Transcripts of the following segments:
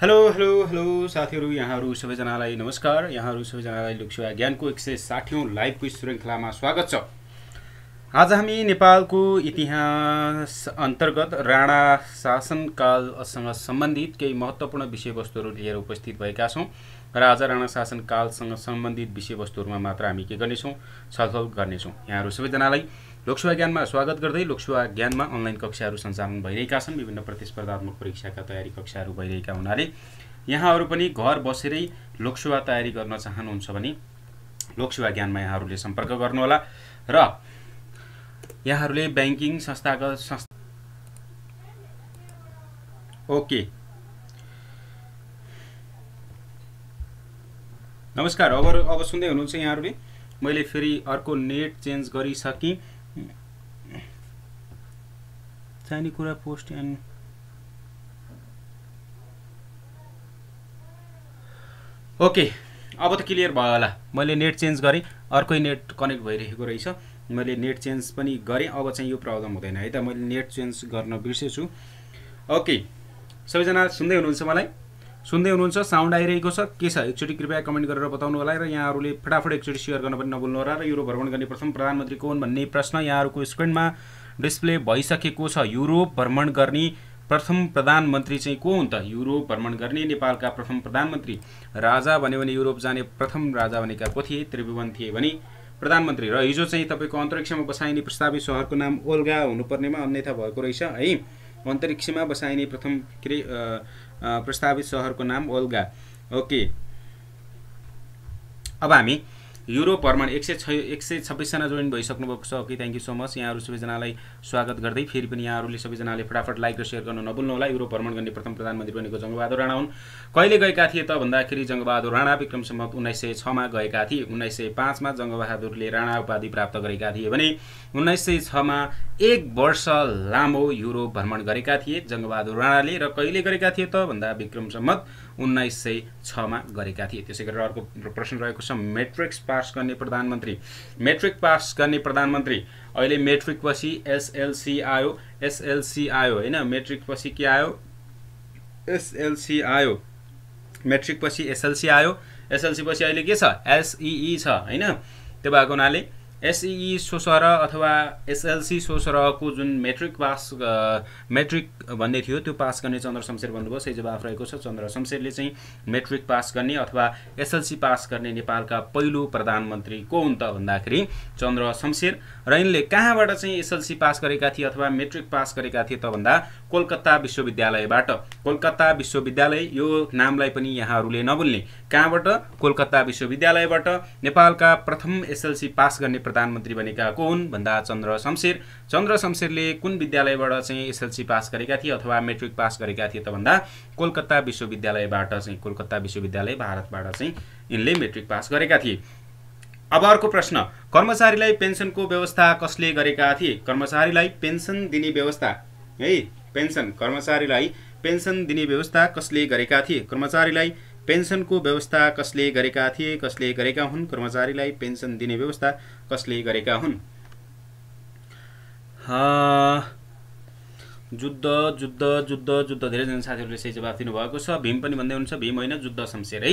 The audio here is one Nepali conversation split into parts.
हेलो हेलो हेलो साथीहरू यहाँहरू सबैजनालाई नमस्कार यहाँहरू सबैजनालाई लोकसेवा ज्ञानको एक सय साठीौँ लाइभको श्रृङ्खलामा स्वागत छ आज हामी नेपालको इतिहास अन्तर्गत राणा शासनकालसँग सम्बन्धित केही महत्त्वपूर्ण विषयवस्तुहरू लिएर उपस्थित भएका छौँ र आज राणा शासनकालसँग सम्बन्धित विषयवस्तुहरूमा मात्र हामी के गर्नेछौँ छलफल गर्नेछौँ यहाँहरू सबैजनालाई लोकसेवा ज्ञानमा स्वागत गर्दै लोकसेवा ज्ञानमा अनलाइन कक्षाहरू सञ्चालन भइरहेका छन् विभिन्न प्रतिस्पर्धात्मक परीक्षाका तयारी कक्षाहरू भइरहेका हुनाले यहाँहरू पनि घर बसेरै लोकसेवा तयारी गर्न चाहनुहुन्छ भने लोकसेवा ज्ञानमा यहाँहरूले सम्पर्क गर्नुहोला र यहाँहरूले ब्याङ्किङ संस्थागत संस्था ओके नमस्कार अब अब सुन्दै हुनुहुन्छ यहाँहरूले मैले फेरि अर्को नेट चेन्ज गरिसकेँ चाहिने कुरा पोस्ट एन्ड ओके अब त क्लियर भयो होला मैले नेट चेन्ज गरेँ अर्कै नेट कनेक्ट भइरहेको रहेछ मैले नेट चेन्ज पनि गरेँ अब चाहिँ यो प्रब्लम हुँदैन है त मैले नेट चेन्ज गर्न बिर्सेछु ओके सबैजना सुन्दै हुनुहुन्छ मलाई सुन्दै हुनुहुन्छ साउन्ड आइरहेको छ के छ एकचोटि कृपया कमेन्ट गरेर बताउनु होला र यहाँहरूले फटाफट एकचोटि सेयर गर्न पनि नभुल्नु होला र युरो भ्रमण गर्ने प्रथम प्रधानमन्त्री कोन भन्ने प्रश्न यहाँहरूको स्क्रिनमा डिस्प्ले भइसकेको छ युरोप भ्रमण गर्ने प्रथम प्रधानमन्त्री चाहिँ को हुन् त युरोप भ्रमण गर्ने नेपालका प्रथम प्रधानमन्त्री राजा भन्यो भने युरोप जाने प्रथम राजा भनेका को थिए त्रिभुवन थिए भने प्रधानमन्त्री र हिजो चाहिँ तपाईँको अन्तरिक्षमा बसाइने प्रस्तावित सहरको नाम ओल्गा हुनुपर्नेमा अन्यथा भएको रहेछ है अन्तरिक्षमा बसाइने प्रथम के प्रस्तावित सहरको नाम ओल्गा ओके अब हामी युरोप भ्रमण एक सय छ एक सय छब्बिसजना जोइन भइसक्नु भएको छ okay thank you so much यहाँहरू सबैजनालाई स्वागत गर्दै फेरि पनि यहाँहरूले सबैजनाले फटाफट लाइक र सेयर गर्नु होला युरोप भ्रमण गर्ने प्रथम प्रधानमन्त्री बनेको जङ्गबहादुर राणा हुन् कहिले गएका थिए त भन्दाखेरि जङ्गबहादुर राणा विक्रम सम्मत उन्नाइस सय छमा गएका थिए उन्नाइस सय पाँचमा जङ्गबहादुरले राणा उपाधि प्राप्त गरेका थिए भने उन्नाइस सय छमा एक वर्ष लामो युरोप भ्रमण गरेका थिए जङ्गबहादुर राणाले र कहिले गरेका थिए त भन्दा विक्रम सम्मत उन्नाइस सय छमा गरेका थिए त्यसै गरेर अर्को प्रश्न रहेको छ मेट्रिक्स पास गर्ने प्रधानमन्त्री मेट्रिक पास गर्ने प्रधानमन्त्री अहिले मेट्रिक पछि एसएलसी आयो एसएलसी आयो होइन मेट्रिक पछि के आयो एसएलसी आयो मेट्रिक पछि एसएलसी आयो एसएलसी पछि अहिले के छ एसइई छ होइन त्यो भएको हुनाले एसई सोसर अथवा एसएलसी सोसरको जुन मेट्रिक पास मेट्रिक भन्ने थियो त्यो पास गर्ने चन्द्र शमशेर भन्नुभयो सही जवाफ रहेको छ चन्द्र शमशेरले चाहिँ मेट्रिक पास गर्ने अथवा एसएलसी पास गर्ने नेपालका पहिलो प्रधानमन्त्री को हुन् त भन्दाखेरि चन्द्र शमशेर र यिनले कहाँबाट चाहिँ एसएलसी पास गरेका थिए अथवा मेट्रिक पास गरेका थिए त भन्दा कोलकाता विश्वविद्यालयबाट कोलकाता विश्वविद्यालय यो नामलाई पनि यहाँहरूले नबुल्ने कहाँबाट कोलकाता विश्वविद्यालयबाट नेपालका प्रथम एसएलसी पास गर्ने प्रधानमन्त्री बनेका को हुन् भन्दा चन्द्र शमशेर चन्द्र शमशेरले कुन विद्यालयबाट चाहिँ एसएलसी पास गरेका थिए अथवा मेट्रिक पास गरेका थिए त भन्दा कोलकाता विश्वविद्यालयबाट चाहिँ कोलकत्ता विश्वविद्यालय भारतबाट चाहिँ यिनले मेट्रिक पास गरेका थिए अब अर्को प्रश्न कर्मचारीलाई पेन्सनको व्यवस्था कसले गरेका थिए कर्मचारीलाई पेन्सन दिने व्यवस्था है पेन्सन कर्मचारीलाई पेन्सन दिने व्यवस्था कसले गरेका थिए कर्मचारीलाई पेन्सनको व्यवस्था कसले गरेका थिए कसले गरेका हुन् कर्मचारीलाई पेन्सन दिने व्यवस्था कसले गरेका हुन् जुद्ध जुद्ध जुद्ध जुद्ध धेरैजना साथीहरूले सही जवाब दिनुभएको छ भीम पनि भन्दै हुनुहुन्छ भीम होइन जुद्ध शमशेर है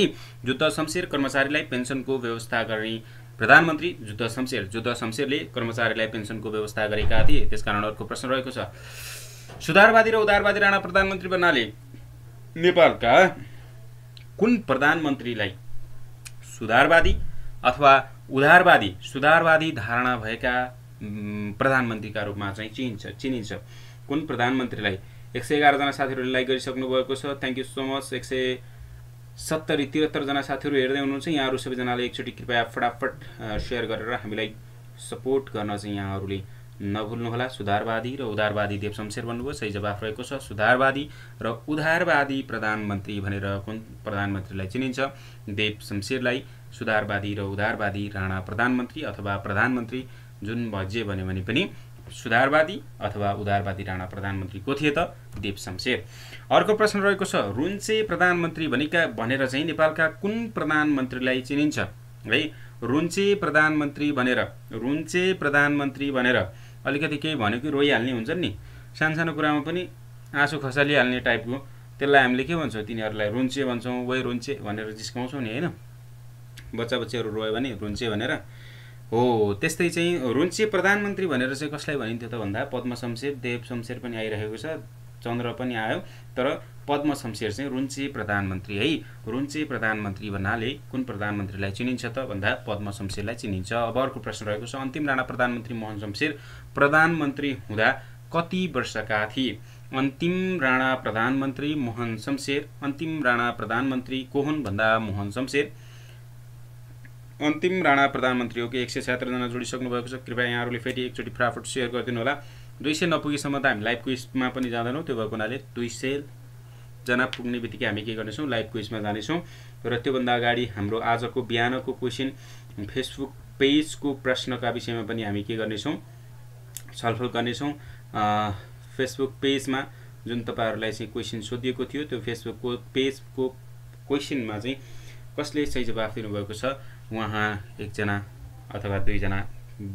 जुद्ध शमशेर कर्मचारीलाई पेन्सनको व्यवस्था गर्ने प्रधानमन्त्री जुद्ध शमशेर जुद्ध शमशेरले कर्मचारीलाई पेन्सनको व्यवस्था गरेका थिए त्यसकारण अर्को प्रश्न रहेको छ सुधारवादी र उदारवादी राणा प्रधानमन्त्री बन्नाले नेपालका कुन प्रधानमन्त्रीलाई सुधारवादी अथवा उधारवादी सुधारवादी धारणा भएका प्रधानमन्त्रीका रूपमा चाहिँ चिनिन्छ चिनिन्छ कुन प्रधानमन्त्रीलाई एक सय एघारजना साथीहरूले लाइक गरिसक्नु भएको छ थ्याङ्क यू सो मच एक सय सत्तरी त्रिहत्तरजना साथीहरू हेर्दै हुनुहुन्छ यहाँहरू सबैजनाले एकचोटि कृपया फटाफट सेयर गरेर हामीलाई सपोर्ट गर्न चाहिँ यहाँहरूले नभुल्नुहोला सुधारवादी र उदारवादी देव शमशेर भन्नुभयो सही जवाफ रहेको छ सुधारवादी र उधारवादी प्रधानमन्त्री भनेर कुन प्रधानमन्त्रीलाई चिनिन्छ देव शमशेरलाई सुधारवादी र उधारवादी राणा प्रधानमन्त्री अथवा प्रधानमन्त्री जुन भज्य भन्यो भने पनि सुधारवादी अथवा उदारवादी राणा प्रधानमन्त्री को थिए त देव शमशेर अर्को प्रश्न रहेको छ रुन्चे प्रधानमन्त्री भनेका भनेर चाहिँ नेपालका कुन प्रधानमन्त्रीलाई चिनिन्छ है रुन्चे प्रधानमन्त्री भनेर रुन्चे प्रधानमन्त्री भनेर अलिकति केही भन्यो कि रोइहाल्ने हुन्छ नि सानसानो कुरामा पनि आँसु खसालिहाल्ने टाइपको त्यसलाई हामीले के भन्छौँ तिनीहरूलाई रुन्चे भन्छौँ वै रुन्चे भनेर जिस्काउँछौँ नि होइन बच्चा बच्चीहरू रोयो भने रुन्चे भनेर हो त्यस्तै चाहिँ रुन्चे प्रधानमन्त्री भनेर चाहिँ कसलाई भनिन्थ्यो त भन्दा पद्म शमशेर देव शमशेर पनि आइरहेको छ चन्द्र पनि आयो तर पद्म शमशेर चाहिँ रुन्चे प्रधानमन्त्री है रुन्चे प्रधानमन्त्री भन्नाले कुन प्रधानमन्त्रीलाई चिनिन्छ त भन्दा पद्म शमशेरलाई चिनिन्छ अब अर्को प्रश्न रहेको छ अन्तिम राणा प्रधानमन्त्री मोहन शमशेर प्रधानमन्त्री हुँदा कति वर्षका थिए अन्तिम राणा प्रधानमन्त्री मोहन शमशेर अन्तिम राणा प्रधानमन्त्री को हुन् भन्दा मोहन शमशेर अन्तिम राणा प्रधानमन्त्री हो कि एक सय छ्यात्रजना जोडिसक्नु भएको छ कृपया यहाँहरूले फेरि एकचोटि फटाफट सेयर गरिदिनु होला दुई सय नपुगेसम्म त हामी लाइभ क्विजमा पनि जाँदैनौँ त्यो भएको हुनाले दुई सयजना पुग्ने बित्तिकै हामी के गर्नेछौँ लाइभ क्विजमा जानेछौँ र त्योभन्दा अगाडि हाम्रो आजको बिहानको क्वेसन फेसबुक पेजको प्रश्नका विषयमा पनि हामी के गर्नेछौँ छलफल गर्नेछौँ फेसबुक पेजमा जुन तपाईँहरूलाई चाहिँ क्वेसन सोधिएको थियो त्यो फेसबुकको पेजको क्वेसनमा चाहिँ कसले सही जवाफ दिनुभएको छ उहाँ एकजना अथवा दुईजना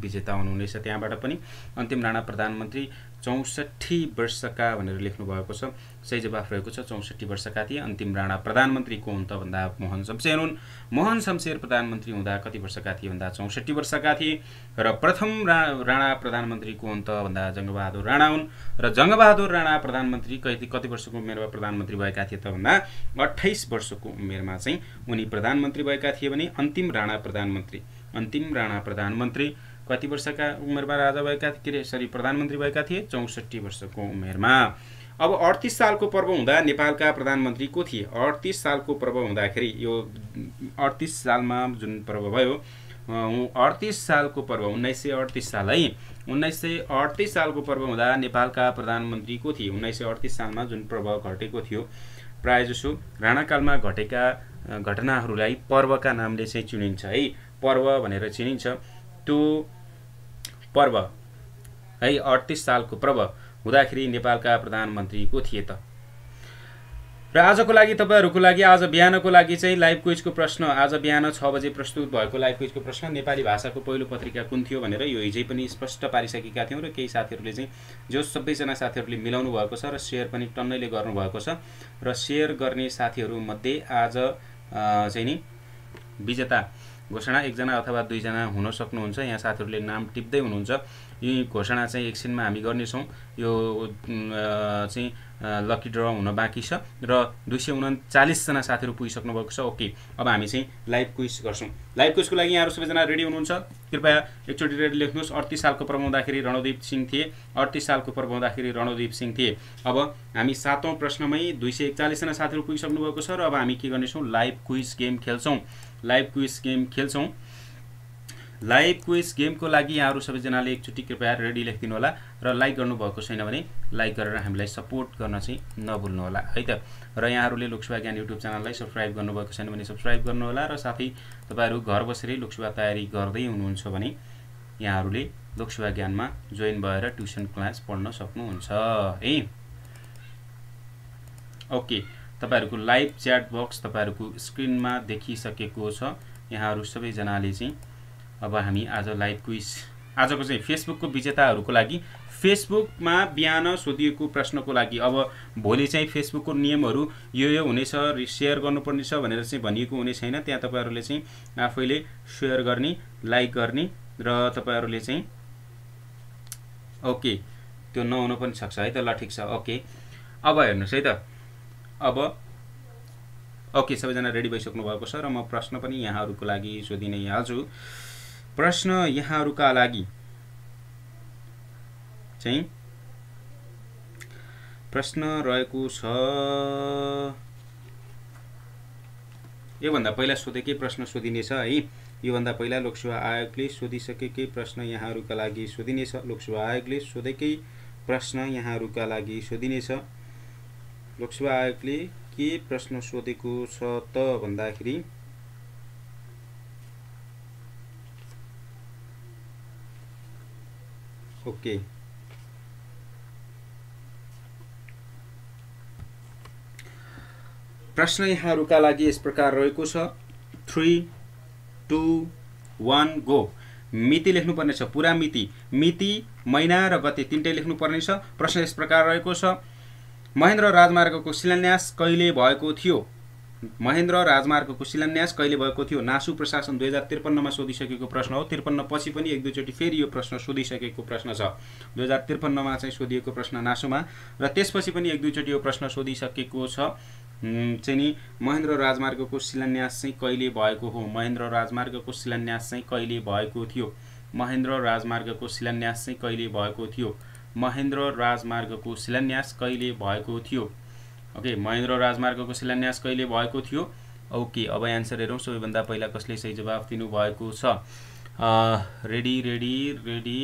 विजेता हुनुहुनेछ त्यहाँबाट पनि अन्तिम राणा प्रधानमन्त्री चौसठी वर्षका भनेर लेख्नु भएको छ सही जवाफ रहेको छ चौसठी वर्षका थिए अन्तिम राणा प्रधानमन्त्री को हुन् त भन्दा मोहन शमशेर हुन् मोहन शमशेर प्रधानमन्त्री हुँदा कति वर्षका थिए भन्दा चौसठी वर्षका थिए र प्रथम रा राणा प्रधानमन्त्री को हुन् त भन्दा जङ्गबहादुर राणा हुन् र जङ्गबहादुर राणा प्रधानमन्त्री कति कति वर्षको उमेरमा प्रधानमन्त्री भएका थिए त भन्दा अठाइस वर्षको उमेरमा चाहिँ उनी प्रधानमन्त्री भएका थिए भने अन्तिम राणा प्रधानमन्त्री अन्तिम राणा प्रधानमन्त्री कति वर्षका उमेरमा राजा भएका के अरे सरी प्रधानमन्त्री भएका थिए चौसठी वर्षको उमेरमा अब अडतिस सालको पर्व हुँदा नेपालका प्रधानमन्त्री को थिए अडतिस सालको पर्व हुँदाखेरि यो अडतिस सालमा जुन पर्व भयो अडतिस सालको पर्व उन्नाइस सय अडतिस साल है उन्नाइस सय अडतिस सालको पर्व हुँदा नेपालका प्रधानमन्त्री को थिए उन्नाइस सय अडतिस सालमा जुन पर्व घटेको थियो प्रायःजसो राणाकालमा घटेका घटनाहरूलाई पर्वका नामले चाहिँ चिनिन्छ है पर्व भनेर चिनिन्छ त्यो पर्व है अडतिस सालको पर्व हुँदाखेरि नेपालका प्रधानमन्त्री को थिए त र आजको लागि तपाईँहरूको लागि आज बिहानको लागि चाहिँ लाइभ क्विजको प्रश्न आज बिहान छ बजे प्रस्तुत भएको लाइभ क्विजको प्रश्न नेपाली भाषाको पहिलो पत्रिका कुन थियो भनेर यो हिजै पनि स्पष्ट पारिसकेका थियौँ र केही साथीहरूले चाहिँ जो सबैजना साथीहरूले मिलाउनु भएको छ र सेयर पनि टन्नैले गर्नुभएको छ र सेयर गर्ने साथीहरूमध्ये आज चाहिँ नि विजेता घोषणा एकजना अथवा दुईजना हुन सक्नुहुन्छ यहाँ साथीहरूले नाम टिप्दै हुनुहुन्छ यी घोषणा चाहिँ एकछिनमा हामी गर्नेछौँ यो चाहिँ लकी ड्र हुन बाँकी छ र दुई सय उनचालिसजना साथीहरू पुगिसक्नु भएको छ ओके अब हामी चाहिँ लाइभ क्विज गर्छौँ लाइभ क्विजको लागि यहाँहरू सबैजना रेडी हुनुहुन्छ कृपया एकचोटि रेडी लेख्नुहोस् अडतिस सालको पर्माउँदाखेरि रणदीप सिंह थिए अडतिस सालको हुँदाखेरि रणदीप सिंह थिए अब हामी सातौँ प्रश्नमै दुई सय एकचालिसजना साथीहरू पुगिसक्नु भएको छ र अब हामी के गर्नेछौँ लाइभ क्विज गेम खेल्छौँ लाइभ क्विज गेम खेल्छौँ लाइभ क्विज गेमको लागि यहाँहरू सबैजनाले एकचोटि कृपया रेडी लेखिदिनु होला र लाइक गर्नुभएको छैन भने लाइक गरेर हामीलाई सपोर्ट गर्न चाहिँ नभुल्नु होला है त र यहाँहरूले लोकसभा ज्ञान युट्युब च्यानललाई सब्सक्राइब गर्नुभएको छैन भने सब्सक्राइब गर्नुहोला र साथै तपाईँहरू घर बसेरै लोकसभा तयारी गर्दै हुनुहुन्छ भने यहाँहरूले लोकसभा ज्ञानमा जोइन भएर ट्युसन क्लास पढ्न सक्नुहुन्छ है ओके तपाईँहरूको लाइभ च्याट बक्स तपाईँहरूको स्क्रिनमा देखिसकेको छ यहाँहरू सबैजनाले चाहिँ अब हामी आज लाइभ क्विज आजको चाहिँ फेसबुकको विजेताहरूको लागि फेसबुकमा बिहान सोधिएको प्रश्नको लागि अब भोलि चाहिँ फेसबुकको नियमहरू यो यो हुनेछ सेयर गर्नुपर्नेछ भनेर चाहिँ भनिएको हुने छैन त्यहाँ तपाईँहरूले चाहिँ आफैले सेयर गर्ने लाइक गर्ने र तपाईँहरूले चाहिँ ओके त्यो नहुनु पनि सक्छ है त ल ठिक छ ओके अब हेर्नुहोस् है त अब ओके सबैजना रेडी भइसक्नु भएको छ र म प्रश्न पनि यहाँहरूको लागि सोधिने हाल्छु प्रश्न यहाँहरूका लागि चाहिँ प्रश्न रहेको छ योभन्दा पहिला सोधेकै प्रश्न सोधिनेछ है योभन्दा पहिला लोकसेवा आयोगले सोधिसकेकै प्रश्न यहाँहरूका लागि सोधिनेछ लोकसेवा आयोगले सोधेकै प्रश्न यहाँहरूका लागि सोधिनेछ लोकसेवा आयोगले के प्रश्न सोधेको छ त भन्दाखेरि ओके प्रश्न यहाँहरूका लागि यस प्रकार रहेको छ थ्री टू वान गो मिति लेख्नुपर्नेछ पुरा मिति मिति महिना र गति तिनटै लेख्नुपर्नेछ प्रश्न यस प्रकार रहेको छ महेन्द्र राजमार्गको शिलान्यास कहिले भएको थियो महेन्द्र राजमार्गको शिलान्यास कहिले भएको थियो नासु प्रशासन दुई हजार त्रिपन्नमा सोधिसकेको प्रश्न हो त्रिपन्न पछि पनि एक दुईचोटि फेरि यो प्रश्न सोधिसकेको प्रश्न छ दुई हजार त्रिपन्नमा चाहिँ सोधिएको प्रश्न नासुमा र त्यसपछि पनि एक दुईचोटि यो प्रश्न सोधिसकेको छ चाहिँ नि महेन्द्र राजमार्गको शिलान्यास चाहिँ कहिले भएको हो महेन्द्र राजमार्गको शिलान्यास चाहिँ कहिले भएको थियो महेन्द्र राजमार्गको शिलान्यास चाहिँ कहिले भएको थियो महेन्द्र राजमार्गको शिलान्यास कहिले भएको थियो ओके महेन्द्र राजमार्गको शिलान्यास कहिले भएको थियो ओके अब एन्सर हेरौँ सबैभन्दा पहिला कसले सही जवाफ दिनुभएको छ ready ready ready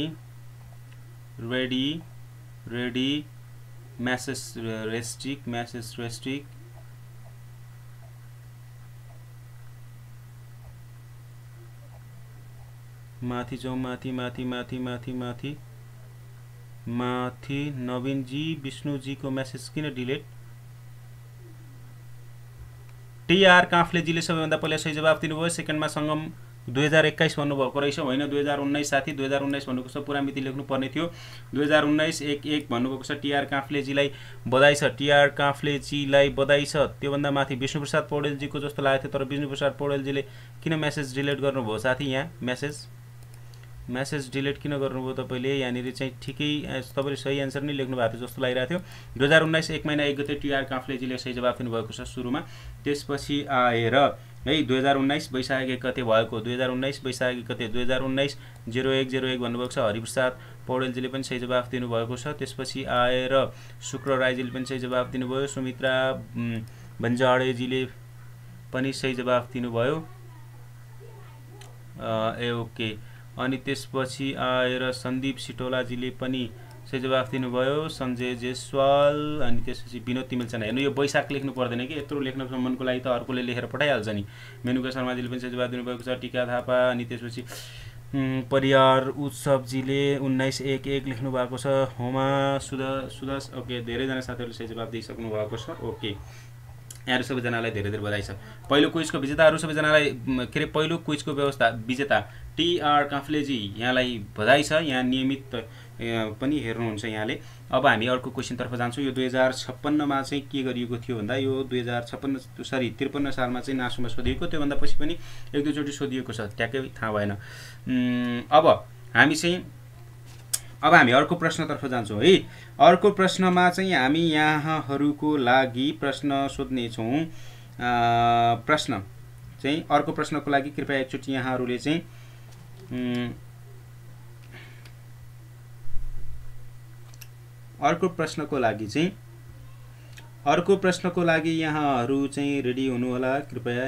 ready ready म्यासेस रेस्ट्रिक म्यासेस रेस्ट्रिक माथि जाउँ माथि माथि माथि माथि माथि माथि विष्णु नवीनजी विष्णुजीको म्यासेज किन डिलिट टिआर काफ्लेजीले सबैभन्दा पहिला सही जवाब दिनुभयो सेकेन्डमा सङ्गम दुई हजार एक्काइस भन्नुभएको रहेछ होइन दुई हजार उन्नाइस साथी दुई हजार उन्नाइस भन्नुभएको छ पुरा मिति लेख्नुपर्ने थियो दुई हजार उन्नाइस एक एक भन्नुभएको छ टिआर काफ्लेजीलाई बधाई छ टिआर काफ्लेजीलाई बधाई छ त्योभन्दा माथि विष्णुप्रसाद पौडेलजीको जस्तो लागेको थियो तर विष्णुप्रसाद पौडेलजीले किन म्यासेज डिलिट गर्नुभयो साथी यहाँ म्यासेज म्यासेज डिलिट किन गर्नुभयो तपाईँले यहाँनिर चाहिँ ठिकै तपाईँले सही एन्सर नै लेख्नु भएको थियो जस्तो लागिरहेको थियो दुई हजार उन्नाइस एक महिना एक गते टिआर काफ्लेजीले सही जवाफ दिनुभएको छ सुरुमा त्यसपछि आएर है दुई हजार उन्नाइस वैशाख एक गते भएको दुई हजार उन्नाइस वैशाख एक गते दुई हजार उन्नाइस जिरो एक जिरो एक भन्नुभएको छ हरिप्रसाद पौडेलजीले पनि सही जवाफ दिनुभएको छ त्यसपछि आएर शुक्र राईजीले पनि सही जवाफ दिनुभयो सुमित्रा भन्जाडेजीले पनि सही जवाफ दिनुभयो ए ओके अनि त्यसपछि आएर सन्दीप सिटोलाजीले पनि सही जवाफ दिनुभयो सञ्जय जेसवाल अनि त्यसपछि विनोद तिमेलचना हेर्नु यो वैशाख लेख्नु पर्दैन कि यत्रो लेख्न मनको लागि त अर्कोले लेखेर पठाइहाल्छ नि मेनुका शर्माजीले पनि सही जवाफ दिनुभएको छ टिका थापा अनि त्यसपछि परियार उत्सवजीले उन्नाइस एक एक लेख्नु भएको छ होमा सुधा सुदास ओके धेरैजना साथीहरूले सही जवाब दिइसक्नु भएको छ ओके यहाँहरू सबैजनालाई धेरै धेरै बधाई छ पहिलो क्विजको विजेताहरू सबैजनालाई के अरे पहिलो क्विजको व्यवस्था विजेता टिआर काफ्लेजी यहाँलाई बधाई छ यहाँ नियमित पनि हेर्नुहुन्छ यहाँले अब हामी अर्को क्वेसनतर्फ जान्छौँ यो दुई हजार छप्पन्नमा चाहिँ के गरिएको थियो भन्दा यो दुई हजार छप्पन्न सरी त्रिपन्न सालमा चाहिँ नासोमा सोधिएको त्योभन्दा पछि पनि एक दुईचोटि सोधिएको छ ट्याक्कै थाहा भएन अब हामी चाहिँ अब हामी अर्को प्रश्नतर्फ जान्छौँ है अर्को प्रश्नमा चाहिँ हामी यहाँहरूको लागि प्रश्न सोध्नेछौँ प्रश्न चाहिँ अर्को प्रश्नको लागि कृपया एकचोटि यहाँहरूले चाहिँ अर्को प्रश्नको लागि चाहिँ अर्को प्रश्नको लागि यहाँहरू चाहिँ रेडी हुनुहोला कृपया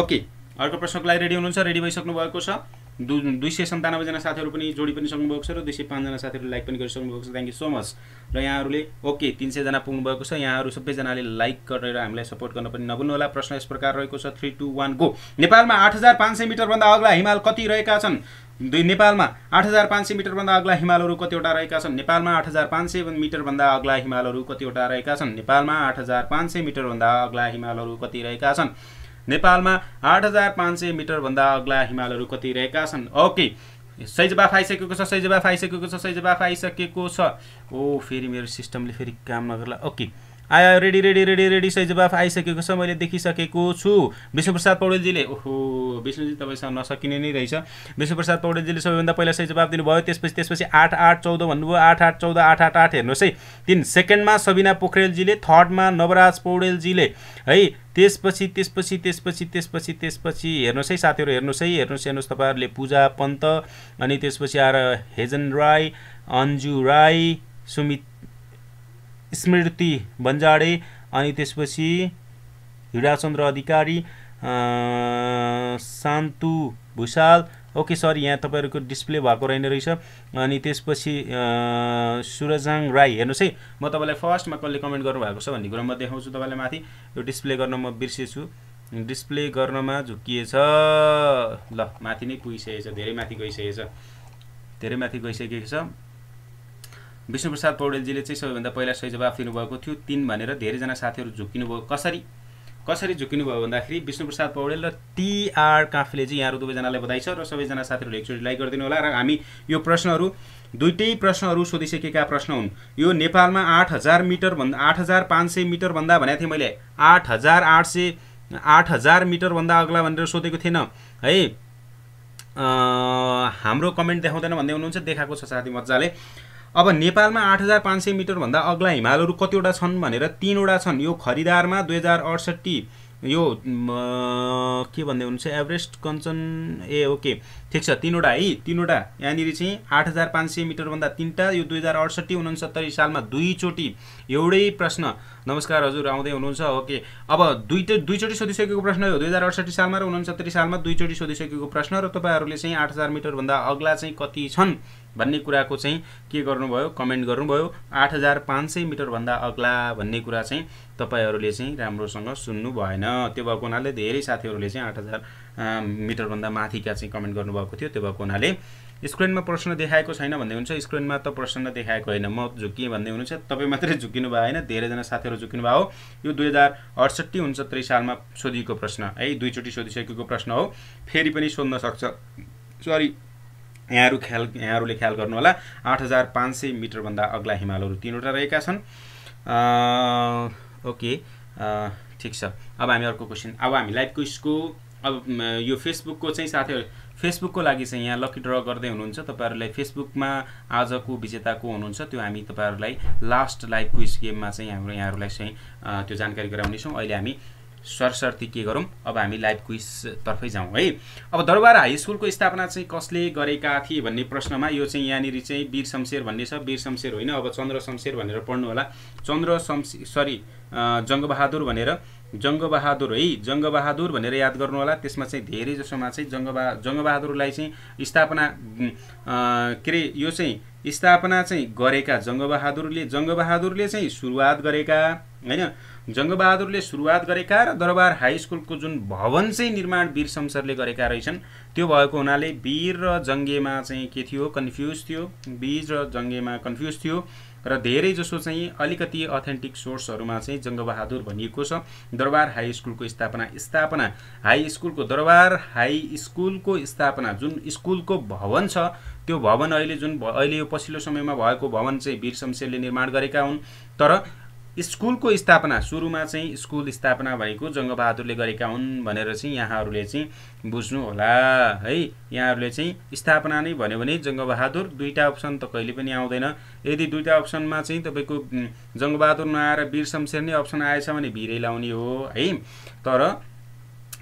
ओके अर्को प्रश्नको लागि रेडी हुनुहुन्छ रेडी भइसक्नु भएको छ दु दुई सय सन्तानब्बेजना साथीहरू पनि जोडी पनि सक्नुभएको छ र दुई सय पाँचजना साथीहरू लाइक पनि गरिसक्नु भएको छ थ्याङ्क यू सो मच र यहाँहरूले ओके तिन सयजना भएको छ यहाँहरू सबैजनाले लाइक गरेर हामीलाई सपोर्ट गर्न पनि होला प्रश्न यस प्रकार रहेको छ थ्री टू वान गो नेपालमा आठ हजार पाँच सय मिटरभन्दा अग्ला हिमाल कति रहेका छन् दुई नेपालमा आठ हजार पाँच सय मिटरभन्दा अग्ला हिमालहरू कतिवटा रहेका छन् नेपालमा आठ हजार पाँच सय मिटरभन्दा अग्ला हिमालहरू कतिवटा रहेका छन् नेपालमा आठ हजार पाँच सय मिटरभन्दा अग्ला हिमालहरू कति रहेका छन् नेपालमा आठ हजार पाँच सय मिटरभन्दा अग्ला हिमालहरू कति रहेका छन् ओके जवाफ आइसकेको छ जवाफ आइसकेको छ जवाफ आइसकेको छ ओ फेरि मेरो सिस्टमले फेरि काम नगर्ला ओके आयो रेडी रेडी रेडी रेडी सही जवाफ आइसकेको छ मैले देखिसकेको छु विष्णुप्रसाद पौडेलजीले ओहो विष्णुजी तपाईँसँग नसकिने नै रहेछ विष्णुप्रसाद पौडेलजीले सबैभन्दा पहिला सही जवाफ दिनुभयो त्यसपछि त्यसपछि आठ आठ चौध भन्नुभयो आठ आठ चौध आठ आठ आठ हेर्नुहोस् है तिन सेकेन्डमा सबिना पोखरेलजीले थर्डमा नवराज पौडेलजीले है त्यसपछि त्यसपछि त्यसपछि त्यसपछि त्यसपछि हेर्नुहोस् है साथीहरू हेर्नुहोस् है हेर्नुहोस् हेर्नुहोस् तपाईँहरूले पूजा पन्त अनि त्यसपछि आएर हेजन राई अन्जु राई सुमित स्मृति बन्जाडे अनि त्यसपछि हिराचन्द्र अधिकारी शान्तु भुषाल ओके सर यहाँ तपाईँहरूको डिस्प्ले भएको रहेन रहेछ अनि त्यसपछि सुरजाङ राई हेर्नुहोस् है म तपाईँलाई फर्स्टमा कसले कमेन्ट गर्नुभएको छ भन्ने कुरा म देखाउँछु तपाईँलाई माथि यो डिस्प्ले गर्न म बिर्सेछु डिस्प्ले गर्नमा झुक्किएछ ल माथि नै पुगिसकेछ धेरै माथि गइसकेछ धेरै माथि गइसकेको छ विष्णुप्रसाद पौडेलजीले चाहिँ सबैभन्दा पहिला सही जवाफ दिनुभएको थियो तिन भनेर धेरैजना साथीहरू झुक्किनुभयो कसरी कसरी झुक्किनुभयो भन्दाखेरि विष्णुप्रसाद पौडेल र टिआर काफले चाहिँ यहाँहरू दुवैजनालाई बधाई छ र सबैजना साथीहरूले एकचोटि लाइक गरिदिनु होला र हामी यो प्रश्नहरू दुइटै प्रश्नहरू सोधिसकेका प्रश्न हुन् यो नेपालमा आठ हजार मिटरभन्दा आठ हजार पाँच सय मिटरभन्दा भनेको थिएँ मैले आठ हजार आठ सय आठ हजार मिटरभन्दा अग्ला भनेर सोधेको थिएन है हाम्रो कमेन्ट देखाउँदैन भन्दै हुनुहुन्छ देखाएको छ साथी मजाले अब नेपालमा आठ हजार पाँच सय मिटरभन्दा अग्ला हिमालहरू कतिवटा छन् भनेर तिनवटा छन् यो खरिदारमा दुई हजार अडसट्ठी यो के भन्दै हुनुहुन्छ एभरेस्ट कञ्चन ए ओके ठिक छ तिनवटा है तिनवटा यहाँनिर चाहिँ आठ हजार पाँच सय मिटरभन्दा तिनवटा यो दुई हजार अडसट्ठी उनसत्तरी सालमा दुईचोटि एउटै प्रश्न नमस्कार हजुर आउँदै हुनुहुन्छ ओके अब दुईटै दुईचोटि सोधिसकेको प्रश्न हो दुई हजार अडसट्ठी सालमा र उनसत्तरी सालमा दुईचोटि सोधिसकेको प्रश्न र तपाईँहरूले चाहिँ आठ हजार मिटरभन्दा अग्ला चाहिँ कति छन् भन्ने कुराको चाहिँ के गर्नुभयो कमेन्ट गर्नुभयो आठ हजार पाँच सय मिटरभन्दा अग्ला भन्ने कुरा चाहिँ तपाईँहरूले चाहिँ राम्रोसँग सुन्नु भएन त्यो भएको हुनाले धेरै साथीहरूले चाहिँ आठ हजार मिटरभन्दा माथिका चाहिँ कमेन्ट गर्नुभएको थियो त्यो भएको हुनाले स्क्रिनमा प्रश्न देखाएको छैन भन्दै हुन्छ स्क्रिनमा त प्रश्न देखाएको होइन म झुकिएँ भन्दै हुनुहुन्छ तपाईँ मात्रै झुक्किनु भयो होइन धेरैजना साथीहरू झुक्किनु भयो यो दुई हजार अडसट्ठी उन्सत्तरी सालमा सोधिएको प्रश्न है दुईचोटि सोधिसकेको प्रश्न हो फेरि पनि सोध्न सक्छ सरी यहाँहरू ख्याल यहाँहरूले ख्याल गर्नुहोला आठ हजार पाँच सय मिटरभन्दा अग्ला हिमालहरू तिनवटा रहेका छन् ओके ठिक छ अब हामी अर्को क्वेसन अब हामी लाइभ क्विजको अब यो फेसबुकको चाहिँ साथीहरू फेसबुकको लागि चाहिँ यहाँ लकी ड्र गर्दै हुनुहुन्छ तपाईँहरूलाई फेसबुकमा आजको विजेता को हुनुहुन्छ त्यो हामी तपाईँहरूलाई लास्ट लाइभ क्विज गेममा चाहिँ हाम्रो यहाँहरूलाई चाहिँ त्यो जानकारी गराउनेछौँ अहिले हामी सरसर्ती के गरौँ अब हामी लाइभ क्विजतर्फै जाउँ है अब दरबार हाई स्कुलको स्थापना चाहिँ कसले गरेका थिए भन्ने प्रश्नमा यो चाहिँ यहाँनिर चाहिँ वीर शमशेर भन्ने छ वीर शमशेर होइन अब चन्द्र शमशेर भनेर पढ्नु होला चन्द्र शमशेर सरी जङ्गबहादुर भनेर जङ्गबहादुर है जङ्गबहादुर भनेर याद गर्नु होला त्यसमा चाहिँ धेरै जसोमा चाहिँ जङ्गबहा जङ्गबहादुरलाई चाहिँ स्थापना के अरे यो चाहिँ स्थापना चाहिँ गरेका जङ्गबहादुरले जङ्गबहादुरले चाहिँ सुरुवात गरेका होइन जङ्गबहादुरले सुरुवात गरेका र दरबार हाई स्कुलको जुन भवन चाहिँ निर्माण वीर शमशरले गरेका रहेछन् त्यो भएको हुनाले वीर र जङ्गेमा चाहिँ के थियो कन्फ्युज थियो वीर र जङ्गेमा कन्फ्युज थियो र धेरै जसो चाहिँ अलिकति अथेन्टिक सोर्सहरूमा चाहिँ जङ्गबहादुर भनिएको छ दरबार हाई स्कुलको स्थापना स्थापना हाई स्कुलको दरबार हाई स्कुलको स्थापना जुन स्कुलको भवन छ त्यो भवन अहिले जुन अहिले यो पछिल्लो समयमा भएको भवन चाहिँ वीर शमशेरले निर्माण गरेका हुन् तर स्कुलको स्थापना सुरुमा चाहिँ स्कुल स्थापना भएको जङ्गबहादुरले गरेका हुन् भनेर चाहिँ यहाँहरूले चाहिँ बुझ्नु होला है यहाँहरूले चाहिँ स्थापना नै भन्यो भने जङ्गबहादुर दुईवटा अप्सन त कहिले पनि आउँदैन यदि दुईवटा अप्सनमा चाहिँ तपाईँको जङ्गबहादुर नआएर वीर शमशेर नै अप्सन आएछ भने भिरै लाउने हो है तर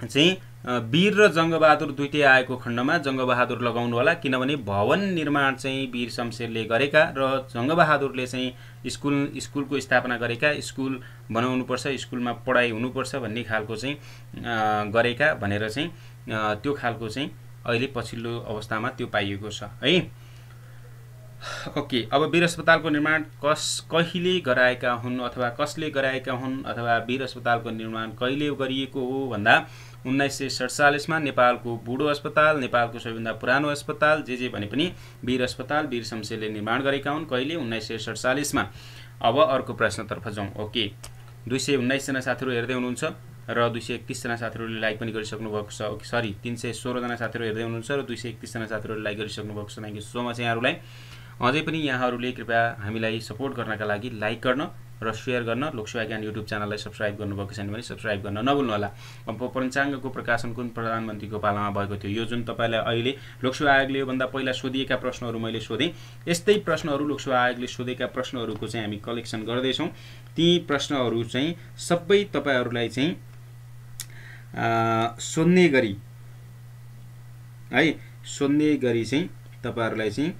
चाहिँ वीर र जङ्गबहादुर दुइटै आएको खण्डमा जङ्गबहादुर लगाउनु होला किनभने भवन निर्माण चाहिँ वीर शमशेरले गरेका र जङ्गबहादुरले चाहिँ स्कुल स्कुलको स्थापना गरेका स्कुल बनाउनुपर्छ स्कुलमा पढाइ हुनुपर्छ भन्ने खालको चाहिँ गरेका भनेर चाहिँ त्यो खालको चाहिँ अहिले पछिल्लो अवस्थामा त्यो पाइएको छ है ओके अब वीर अस्पतालको निर्माण कस कहिले गराएका हुन् अथवा कसले गराएका हुन् अथवा वीर अस्पतालको निर्माण कहिले गरिएको हो भन्दा उन्नाइस सय सडचालिसमा नेपालको बुढो अस्पताल नेपालको सबैभन्दा पुरानो अस्पताल जे जे भने पनि वीर अस्पताल वीर शमशेरले निर्माण गरेका हुन् कहिले उन्नाइस सय सडचालिसमा अब अर्को प्रश्नतर्फ जाउँ ओके दुई सय उन्नाइसजना साथीहरू हेर्दै हुनुहुन्छ र दुई सय एकतिसजना साथीहरूले लाइक पनि गरिसक्नु भएको छ ओके सरी तिन सय सोह्रजना साथीहरू हेर्दै हुनुहुन्छ र दुई सय एकतिसजना साथीहरूले लाइक गरिसक्नु भएको छ थ्याङ्क यू सो मच यहाँहरूलाई अझै पनि यहाँहरूले कृपया हामीलाई सपोर्ट गर्नका लागि लाइक गर्न र सेयर गर्न लोकसेवा ज्ञान युट्युब च्यानललाई सब्सक्राइब गर्नुभएको छैन भने सब्सक्राइब गर्न नभुल्नु होला पञ्चाङ्गको प्रकाशन कुन प्रधानमन्त्रीको पालामा भएको थियो यो जुन तपाईँलाई अहिले लोकसेवा आयोगले योभन्दा पहिला सोधिएका प्रश्नहरू मैले सोधेँ यस्तै प्रश्नहरू लोकसेवा आयोगले सोधेका प्रश्नहरूको चाहिँ हामी कलेक्सन गर्दैछौँ ती प्रश्नहरू चाहिँ सबै तपाईँहरूलाई चाहिँ सोध्ने गरी है सोध्ने गरी चाहिँ तपाईँहरूलाई चाहिँ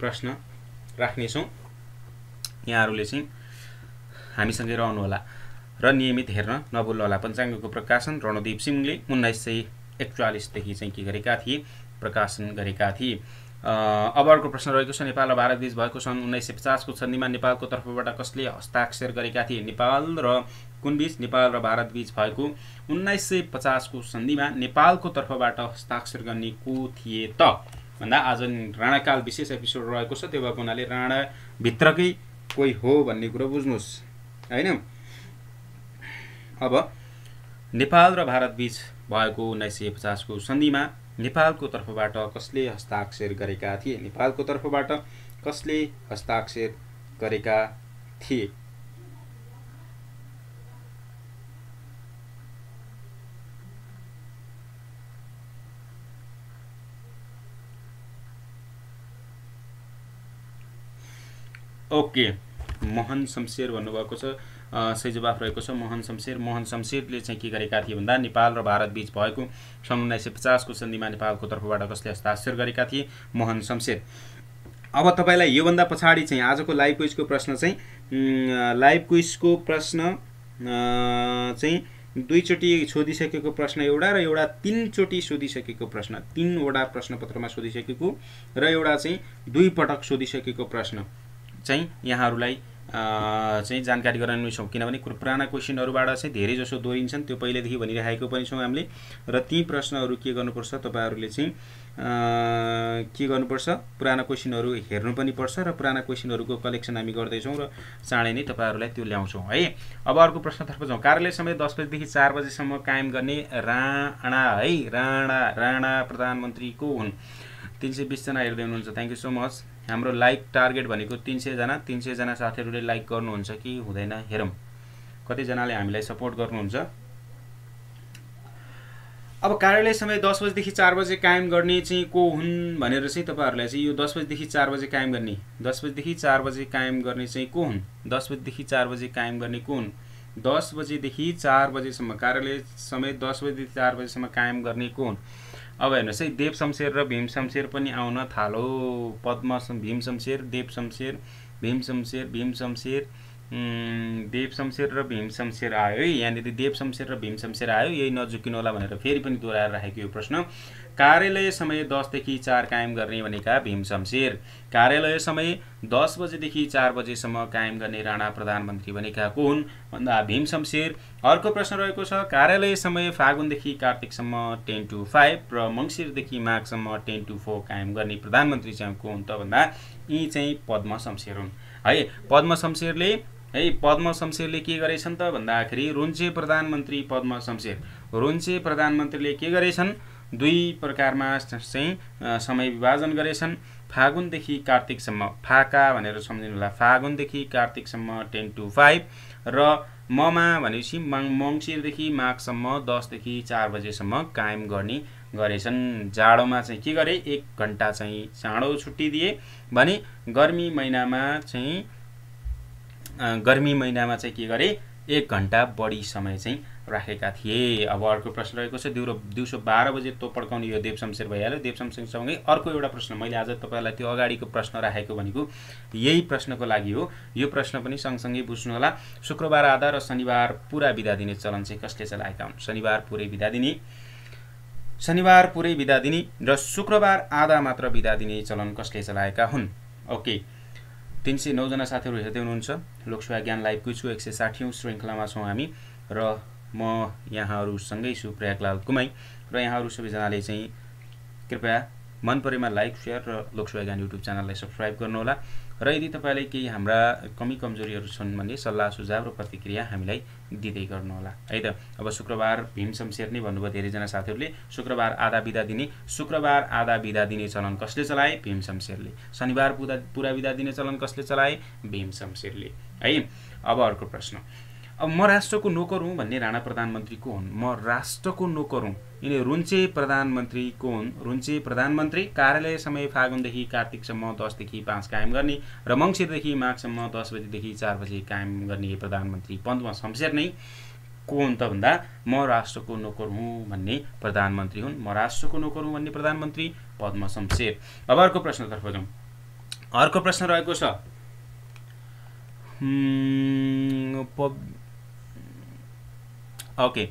प्रश्न राख्नेछौँ यहाँहरूले चाहिँ हामीसँगै रहनुहोला र नियमित हेर्न नभुल्नुहोला पञ्चाङ्गको प्रकाशन रणदीप सिंहले उन्नाइस सय एकचालिसदेखि चाहिँ के गरेका थिए प्रकाशन गरेका थिए अब अर्को प्रश्न रहेको छ नेपाल र भारत बिच भएको सन् उन्नाइस सय पचासको सन्धिमा नेपालको तर्फबाट कसले हस्ताक्षर गरेका थिए नेपाल र कुन बिच नेपाल र भारत बिच भएको उन्नाइस सय पचासको सन्धिमा नेपालको तर्फबाट हस्ताक्षर गर्ने को थिए त भन्दा आज राणाकाल विशेष एपिसोड रहेको छ त्यो भएको हुनाले राणाभित्रकै कोही हो भन्ने कुरो बुझ्नुहोस् होइन अब नेपाल र भारतबीच भएको उन्नाइस सय पचासको सन्धिमा नेपालको तर्फबाट कसले हस्ताक्षर गरेका थिए नेपालको तर्फबाट कसले हस्ताक्षर गरेका थिए ओके okay. मोहन शमशेर भन्नुभएको छ सही जवाफ रहेको छ मोहन शमशेर मोहन शमशेरले चाहिँ के गरेका थिए भन्दा नेपाल र भारतबीच भएको सन् उन्नाइस सय पचासको सन्धिमा नेपालको तर्फबाट कसले हस्ताक्षर गरेका थिए मोहन शमशेर अब तपाईँलाई योभन्दा पछाडि चाहिँ आजको लाइभ क्विजको प्रश्न चाहिँ लाइभ क्विजको प्रश्न चाहिँ दुईचोटि सोधिसकेको प्रश्न एउटा र एउटा तिनचोटि सोधिसकेको प्रश्न तिनवटा प्रश्नपत्रमा सोधिसकेको र एउटा चाहिँ दुईपटक सोधिसकेको प्रश्न चाहिँ यहाँहरूलाई चाहिँ जानकारी गराउने छौँ किनभने पुराना क्वेसनहरूबाट चाहिँ धेरै जसो दोहोरिन्छन् त्यो पहिल्यैदेखि भनिराखेको पनि छौँ हामीले र ती प्रश्नहरू के गर्नुपर्छ तपाईँहरूले चाहिँ के गर्नुपर्छ पुराना क्वेसनहरू हेर्नु पनि पर्छ र पुराना क्वेसनहरूको कलेक्सन हामी गर्दैछौँ र चाँडै नै तपाईँहरूलाई त्यो ल्याउँछौँ है अब अर्को प्रश्नतर्फ जाउँ कार्यालय समय दस बजीदेखि चार बजीसम्म कायम गर्ने राणा है राणा राणा प्रधानमन्त्रीको हुन् तिन सय बिसजना हेर्दै हुनुहुन्छ थ्याङ्क यू सो मच हाम्रो लाइक टार्गेट भनेको तिन सयजना तिन सयजना साथीहरूले लाइक गर्नुहुन्छ कि हुँदैन हेरौँ कतिजनाले हामीलाई सपोर्ट गर्नुहुन्छ अब कार्यालय समय दस बजीदेखि चार बजे कायम गर्ने चाहिँ को हुन् भनेर चाहिँ तपाईँहरूलाई चाहिँ यो दस बजीदेखि चार बजे कायम गर्ने दस बजीदेखि चार बजे कायम गर्ने चाहिँ को हुन् दस बजीदेखि चार बजे कायम गर्ने को हुन् दस बजेदेखि चार बजेसम्म कार्यालय समय दस बजेदेखि चार बजेसम्म कायम गर्ने को हुन् अब हेर्नुहोस् है देव शमशेर र भीम शमशेर पनि आउन थालो पद्म भीम शमशेर देव शमशेर भीम शमशेर भीम शमशेर देव शमशेर र भीम शमशेर आयो है यहाँनिर देव शमशेर र भीम शमशेर आयो यही नजुकिनु होला भनेर फेरि पनि दोहोऱ्याएर राखेको यो प्रश्न कार्यालय समय दसदेखि चार कायम गर्ने भनेका भीम शमशेर कार्यालय समय दस बजेदेखि चार बजेसम्म कायम गर्ने राणा प्रधानमन्त्री भनेका को हुन् भन्दा भीम शमशेर अर्को प्रश्न रहेको छ कार्यालय समय फागुनदेखि कार्तिकसम्म टेन टु फाइभ र मङ्सिरदेखि माघसम्म टेन टु फोर कायम गर्ने प्रधानमन्त्री चाहिँ को हुन् त भन्दा यी चाहिँ पद्म शमशेर हुन् है पद्म शमशेरले है पद्म शमशेरले के गरेछन् त भन्दाखेरि रोन्चे प्रधानमन्त्री पद्म शमशेर रोन्चे प्रधानमन्त्रीले के गरेछन् दुई प्रकारमा चाहिँ समय विभाजन गरेछन् फागुनदेखि कार्तिकसम्म फाका भनेर सम्झिनु होला फागुनदेखि कार्तिकसम्म टेन टु फाइभ र ममा भनेपछि मङ मङ्सिरदेखि माघसम्म दसदेखि चार बजेसम्म कायम गर्ने गरेछन् जाडोमा चाहिँ के गरे एक घन्टा चाहिँ चाँडो छुट्टी दिए भने गर्मी महिनामा चाहिँ गर्मी महिनामा चाहिँ के गरे एक घन्टा बढी समय चाहिँ राखेका थिए अब अर्को प्रश्न रहेको छ दिउरो दिउँसो बाह्र बजे तो पड्काउने यो देवशमशेर भइहाल्यो देवशमशेरसँगै अर्को एउटा प्रश्न मैले आज तपाईँलाई त्यो अगाडिको प्रश्न राखेको भनेको यही प्रश्नको लागि हो यो प्रश्न पनि सँगसँगै बुझ्नुहोला शुक्रबार आधा र शनिबार पुरा बिदा दिने चलन चाहिँ कसले चलाएका हुन् शनिबार पुरै बिदा दिने शनिबार पुरै बिदा दिने र शुक्रबार आधा मात्र बिदा दिने चलन कसले चलाएका हुन् ओके तिन सय नौजना साथीहरू हेर्दै हुनुहुन्छ लोकसेवा ज्ञान लाइभ क्विज एक सय साठी श्रृङ्खलामा छौँ हामी र म यहाँहरूसँगै छु प्रयागलाल कुमाई र यहाँहरू सबैजनाले चाहिँ कृपया मन परेमा लाइक सेयर र लोकसभा गान युट्युब च्यानललाई सब्सक्राइब गर्नुहोला र यदि तपाईँलाई केही हाम्रा कमी कमजोरीहरू छन् भने सल्लाह सुझाव र प्रतिक्रिया हामीलाई दिँदै गर्नुहोला है त अब शुक्रबार भीम शमशेर नै भन्नुभयो धेरैजना साथीहरूले शुक्रबार आधा बिदा दिने शुक्रबार आधा बिदा दिने चलन कसले चलाए भीम शमशेरले शनिबार पुरा पुरा बिदा दिने चलन कसले चलाए भीम शमशेरले है अब अर्को प्रश्न अब म राष्ट्रको नोकर हुँ भन्ने राणा प्रधानमन्त्रीको हुन् म राष्ट्रको नोकर हुँ यिनी रुन्चे प्रधानमन्त्रीको हुन् रुन्चे प्रधानमन्त्री कार्यालय समय फागुनदेखि कार्तिकसम्म दसदेखि पाँच कायम गर्ने र मङ्सिरदेखि माघसम्म दस बजीदेखि चार बजी कायम गर्ने प्रधानमन्त्री पन्तमा शमशेर नै को हुन् त भन्दा म राष्ट्रको नोकर हुँ भन्ने प्रधानमन्त्री हुन् म राष्ट्रको नोकर हुँ भन्ने प्रधानमन्त्री पद्म शमशेर अब अर्को प्रश्नतर्फ जाउँ अर्को प्रश्न रहेको छ ओके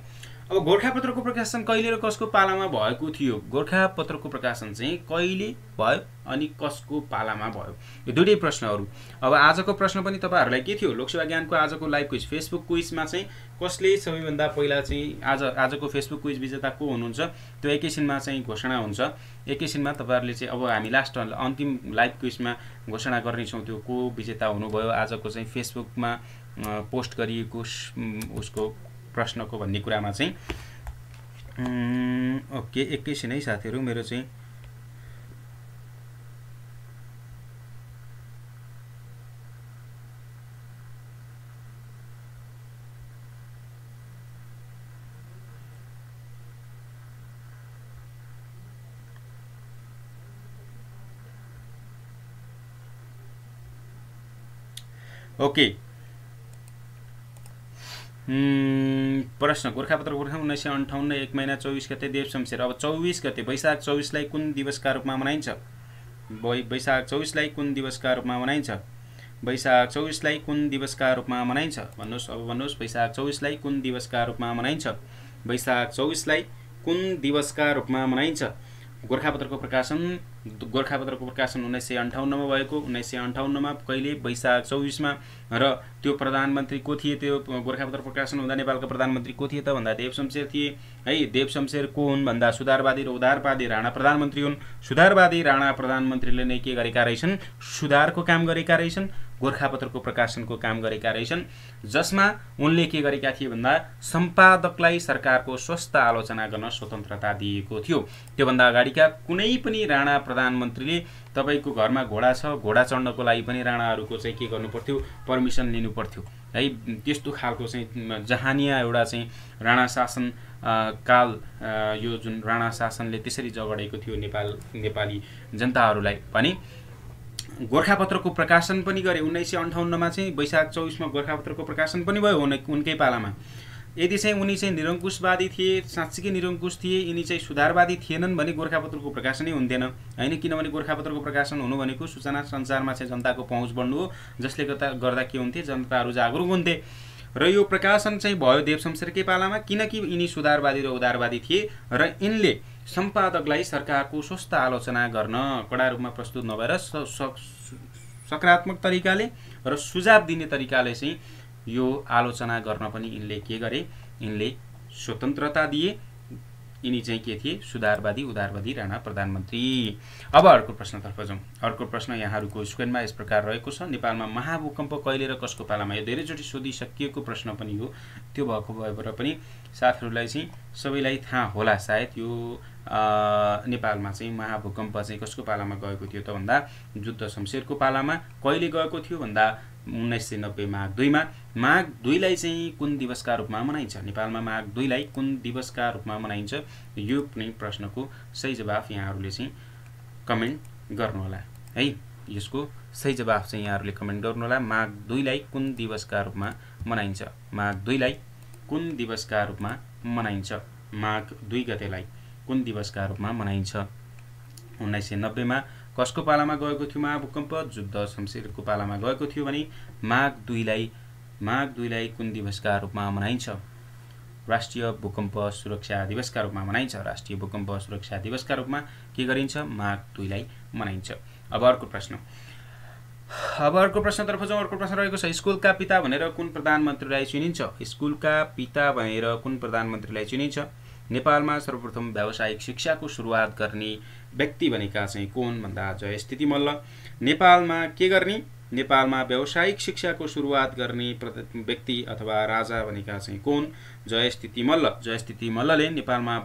अब गोर्खापत्रको प्रकाशन कहिले र कसको पालामा भएको थियो गोर्खापत्रको प्रकाशन चाहिँ कहिले भयो अनि कसको पालामा भयो यो दुइटै प्रश्नहरू अब आजको प्रश्न पनि तपाईँहरूलाई के थियो लोकसेवा ज्ञानको आजको लाइभ क्विज फेसबुक क्विजमा चाहिँ कसले सबैभन्दा पहिला चाहिँ आज आजको फेसबुक क्विज विजेता को हुनुहुन्छ त्यो एकैछिनमा चाहिँ घोषणा हुन्छ एकैछिनमा तपाईँहरूले चाहिँ अब हामी लास्ट अन्तिम लाइभ क्विजमा घोषणा गर्नेछौँ त्यो को विजेता हुनुभयो आजको चाहिँ फेसबुकमा पोस्ट गरिएको उसको प्रश्नको भन्ने कुरामा चाहिँ ओके एकैछिन है साथीहरू मेरो चाहिँ ओके okay. प्रश्न गोर्खापत्र गोर्खा उन्नाइस सय अन्ठाउन्न एक महिना चौबिस गते देव शमशेर अब चौबिस गते वैशाख चौबिसलाई कुन दिवसका रूपमा मनाइन्छ वैशाख चौबिसलाई कुन दिवसका रूपमा मनाइन्छ वैशाख चौबिसलाई कुन दिवसका रूपमा मनाइन्छ भन्नुहोस् अब भन्नुहोस् वैशाख चौबिसलाई कुन दिवसका रूपमा मनाइन्छ वैशाख चौबिसलाई कुन दिवसका रूपमा मनाइन्छ गोर्खापत्रको प्रकाशन गोर्खापत्रको प्रकाशन उन्नाइस सय अन्ठाउन्नमा भएको उन्नाइस सय अन्ठाउन्नमा कहिले वैशाख चौबिसमा र त्यो प्रधानमन्त्री को थिए त्यो गोर्खापत्र प्रकाशन हुँदा नेपालको प्रधानमन्त्री को थिए त भन्दा देवशमशेर थिए है देवशमशेर को हुन् भन्दा सुधारवादी र उधारवादी राणा प्रधानमन्त्री हुन् सुधारवादी राणा प्रधानमन्त्रीले नै के गरेका रहेछन् सुधारको काम गरेका रहेछन् गोर्खापत्रको प्रकाशनको काम गरेका रहेछन् जसमा उनले के गरेका थिए भन्दा सम्पादकलाई सरकारको स्वस्थ आलोचना गर्न स्वतन्त्रता दिएको थियो त्योभन्दा अगाडिका कुनै पनि राणा प्रधानमन्त्रीले तपाईँको घरमा घोडा छ घोडा चढ्नको लागि पनि राणाहरूको चाहिँ के गर्नु पर्थ्यो पर्मिसन लिनु पर्थ्यो है त्यस्तो खालको चाहिँ जहानिया एउटा चाहिँ राणा शासन काल यो जुन राणा शासनले त्यसरी जगडेको थियो नेपाल नेपाली जनताहरूलाई पनि गोर्खापत्रको प्रकाशन पनि गरे उन्नाइस सय अन्ठाउन्नमा चाहिँ वैशाख चौबिसमा गोर्खापत्रको प्रकाशन पनि भयो उन उनकै पालामा यदि चाहिँ उनी चाहिँ निरङ्कुशवादी थिए साँच्चीकै निरङ्कुश थिए यिनी चाहिँ सुधारवादी थिएनन् भने गोर्खापत्रको प्रकाशनै हुन्थेन होइन किनभने गोर्खापत्रको प्रकाशन हुनु भनेको सूचना सञ्चारमा चाहिँ जनताको पहुँच बढ्नु हो जसले गर्दा गर्दा के हुन्थे जनताहरू जागरुक हुन्थे र यो प्रकाशन चाहिँ भयो देवशमशेरकै पालामा किनकि यिनी सुधारवादी र उदारवादी थिए र यिनले सम्पादकलाई सरकारको स्वस्थ आलोचना गर्न कडा रूपमा प्रस्तुत नभएर सकारात्मक तरिकाले र सुझाव दिने तरिकाले चाहिँ यो आलोचना गर्न पनि यिनले के गरे यिनले स्वतन्त्रता दिए यिनी चाहिँ के थिए सुधारवादी उदारवादी राणा प्रधानमन्त्री अब अर्को प्रश्नतर्फ जाउँ अर्को प्रश्न यहाँहरूको स्क्रिनमा यस प्रकार रहेको छ नेपालमा महाभूकम्प कहिले र कसको पालामा यो धेरैचोटि सोधिसकिएको प्रश्न पनि हो त्यो भएको भएर पनि साथीहरूलाई चाहिँ सबैलाई थाहा होला सायद यो नेपालमा चाहिँ महाभूकम्प चाहिँ कसको पालामा गएको थियो त भन्दा जुद्ध शमशेरको पालामा कहिले गएको थियो भन्दा उन्नाइस सय नब्बे माघ दुईमा माघ दुईलाई चाहिँ कुन दिवसका रूपमा मनाइन्छ नेपालमा माघ दुईलाई कुन दिवसका रूपमा मनाइन्छ यो पनि प्रश्नको सही जवाफ यहाँहरूले चाहिँ कमेन्ट गर्नुहोला है यसको सही जवाफ चाहिँ यहाँहरूले कमेन्ट गर्नुहोला माघ दुईलाई कुन दिवसका रूपमा मनाइन्छ माघ दुईलाई कुन दिवसका रूपमा मनाइन्छ माघ दुई गतेलाई कुन दिवसका रूपमा मनाइन्छ उन्नाइस सय नब्बेमा कसको पालामा गएको थियो महाभूकम्प जुद्ध शमशेरको पालामा गएको थियो भने माघ दुईलाई माघ दुईलाई कुन दिवसका रूपमा मनाइन्छ राष्ट्रिय भूकम्प सुरक्षा दिवसका रूपमा मनाइन्छ राष्ट्रिय भूकम्प सुरक्षा दिवसका रूपमा के गरिन्छ माघ दुईलाई मनाइन्छ अब अर्को प्रश्न अब अर्को प्रश्नतर्फ जाउँ अर्को प्रश्न रहेको छ स्कुलका पिता भनेर कुन प्रधानमन्त्रीलाई चिनिन्छ स्कुलका पिता भनेर कुन प्रधानमन्त्रीलाई चिनिन्छ नेपालमा सर्वप्रथम व्यावसायिक शिक्षाको सुरुवात गर्ने व्यक्ति भनेका चाहिँ कोन भन्दा जयस्थिति मल्ल नेपालमा के गर्ने नेपालमा व्यावसायिक शिक्षाको सुरुवात गर्ने व्यक्ति अथवा राजा भनेका चाहिँ कोन जयस्थिति मल्ल जयस्थिति मल्लले नेपालमा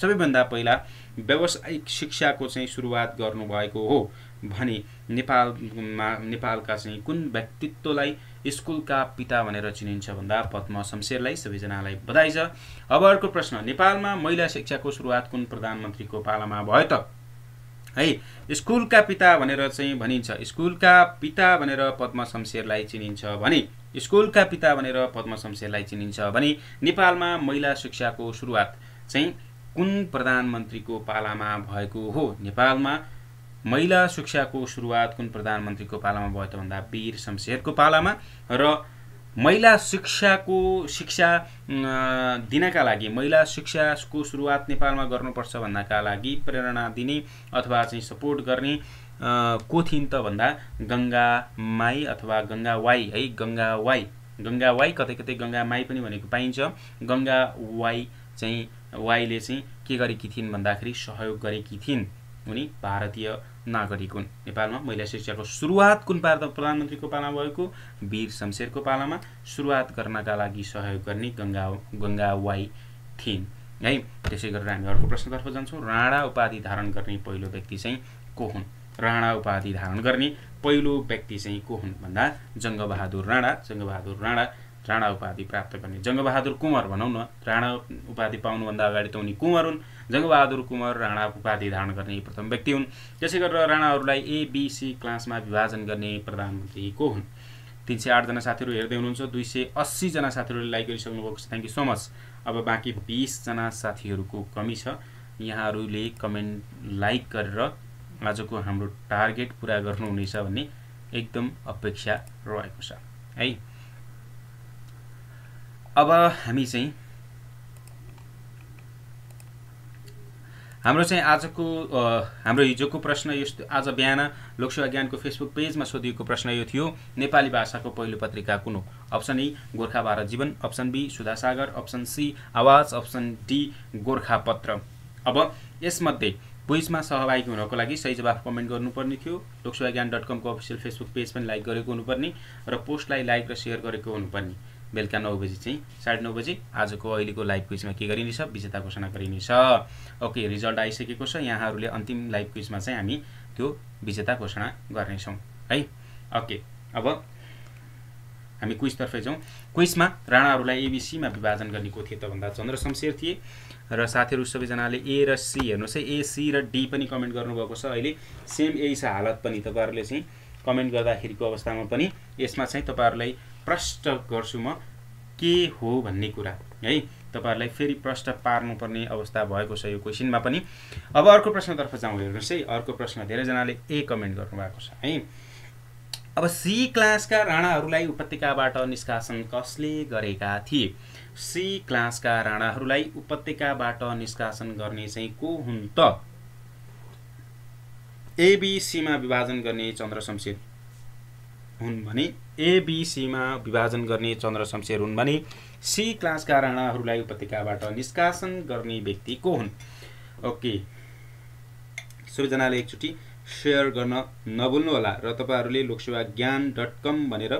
सबैभन्दा पहिला व्यावसायिक शिक्षाको चाहिँ सुरुवात गर्नुभएको हो भने नेपालमा नेपालका चाहिँ कुन व्यक्तित्वलाई स्कुलका पिता भनेर चिनिन्छ भन्दा पद्म शमशेरलाई सबैजनालाई बधाई छ अब अर्को प्रश्न नेपालमा महिला शिक्षाको सुरुवात कुन प्रधानमन्त्रीको पालामा भयो त है स्कुलका पिता भनेर चाहिँ भनिन्छ स्कुलका पिता भनेर पद्म शमशेरलाई चिनिन्छ भने स्कुलका पिता भनेर पद्म शमशेरलाई चिनिन्छ भने नेपालमा महिला शिक्षाको सुरुवात चाहिँ कुन प्रधानमन्त्रीको पालामा भएको हो नेपालमा महिला शिक्षाको सुरुवात कुन प्रधानमन्त्रीको पालामा भयो त भन्दा वीर शमशेरको पालामा र महिला शिक्षाको शिक्षा दिनका लागि महिला शिक्षाको सुरुवात नेपालमा गर्नुपर्छ भन्नका लागि प्रेरणा दिने अथवा चाहिँ सपोर्ट गर्ने को थिइन् त भन्दा गङ्गा माई अथवा गङ्गा वाई है गङ्गा वाई गङ्गा वाई कतै कतै गङ्गा माई पनि भनेको पाइन्छ गङ्गा वाई चाहिँ वाईले चाहिँ के गरेकी थिइन् भन्दाखेरि सहयोग गरेकी थिइन् उनी भारतीय नागरिक हुन् नेपालमा महिला शिक्षाको सुरुवात कुन पार्दा प्रधानमन्त्रीको पालामा भएको वीर शमशेरको पालामा सुरुवात गर्नका लागि सहयोग गर्ने गङ्गा गङ्गावाई थिइन् है त्यसै गरेर हामी अर्को प्रश्नतर्फ जान्छौँ राणा उपाधि धारण गर्ने पहिलो व्यक्ति चाहिँ को हुन् राणा उपाधि धारण गर्ने पहिलो व्यक्ति चाहिँ को हुन् भन्दा जङ्गबहादुर राणा जङ्गबहादुर राणा राणा उपाधि प्राप्त गर्ने जङ्गबहादुर कुँवर भनौँ न राणा उपाधि पाउनुभन्दा अगाडि त उनी कुँवर हुन् जङ्गबहादुर कुमार राणा उपाधि धारण गर्ने प्रथम व्यक्ति हुन् त्यसै गरेर राणाहरूलाई एबिसी क्लासमा विभाजन गर्ने प्रधानमन्त्री को हुन् तिन सय आठजना साथीहरू हेर्दै हुनुहुन्छ दुई सय अस्सीजना साथीहरूले लाइक गरिसक्नु भएको छ थ्याङ्क यू सो मच अब बाँकी बिसजना साथीहरूको कमी छ यहाँहरूले कमेन्ट लाइक गरेर आजको हाम्रो टार्गेट पुरा गर्नुहुनेछ भन्ने एकदम अपेक्षा रहेको छ है अब हामी चाहिँ हाम्रो चाहिँ आजको हाम्रो हिजोको प्रश्न यस्तो आज बिहान लोकसेवा ज्ञानको फेसबुक पेजमा सोधिएको प्रश्न यो थियो नेपाली भाषाको पहिलो पत्रिका कुन हो option A Gorkha Bharat Jeevan option B Sudha Sagar option C आवाज अप्सन डी गोर्खा पत्र अब यसमध्ये क्विजमा सहभागी हुनको लागि सही जवाफ कमेन्ट गर्नुपर्ने थियो लोकसेवा ज्ञान डट कमको अफिसियल फेसबुक पेज पनि लाइक गरेको हुनुपर्ने र पोस्टलाई लाइक र सेयर गरेको हुनुपर्ने बेलुका नौ बजी चाहिँ साढे नौ बजी आजको अहिलेको लाइभ क्विजमा के गरिनेछ विजेता घोषणा गरिनेछ ओके रिजल्ट आइसकेको छ यहाँहरूले अन्तिम लाइभ क्विजमा चाहिँ हामी त्यो विजेता घोषणा गर्नेछौँ है ओके अब हामी क्विजतर्फै जाउँ क्विजमा राणाहरूलाई एबिसीमा विभाजन गर्ने को थिए त भन्दा चन्द्र शमशेर थिए र साथीहरू सबैजनाले ए र सी हेर्नुहोस् है ए सी र डी पनि कमेन्ट गर्नुभएको छ अहिले सेम यही छ हालत पनि तपाईँहरूले चाहिँ कमेन्ट गर्दाखेरिको अवस्थामा पनि यसमा चाहिँ तपाईँहरूलाई प्रष्ट गर्छु म के हो भन्ने कुरा है तपाईँहरूलाई फेरि प्रश्न पार्नुपर्ने अवस्था भएको छ यो क्वेसनमा पनि अब अर्को प्रश्नतर्फ जाउँ हेर्नुहोस् है अर्को प्रश्न धेरैजनाले ए कमेन्ट गर्नुभएको छ है अब सी क्लासका राणाहरूलाई उपत्यकाबाट निष्कासन कसले गरेका थिए सी क्लासका राणाहरूलाई उपत्यकाबाट निष्कासन गर्ने चाहिँ को हुन् त एबिसीमा विभाजन गर्ने चन्द्र शमशेर हुन् भने एबिसीमा विभाजन गर्ने चन्द्र शमशेर हुन् भने सी क्लासका राणाहरूलाई उपत्यकाबाट निष्कासन गर्ने व्यक्ति को हुन् ओके सबैजनाले एकचोटि सेयर गर्न नभुल्नु होला र तपाईँहरूले लोकसेवा ज्ञान डट कम भनेर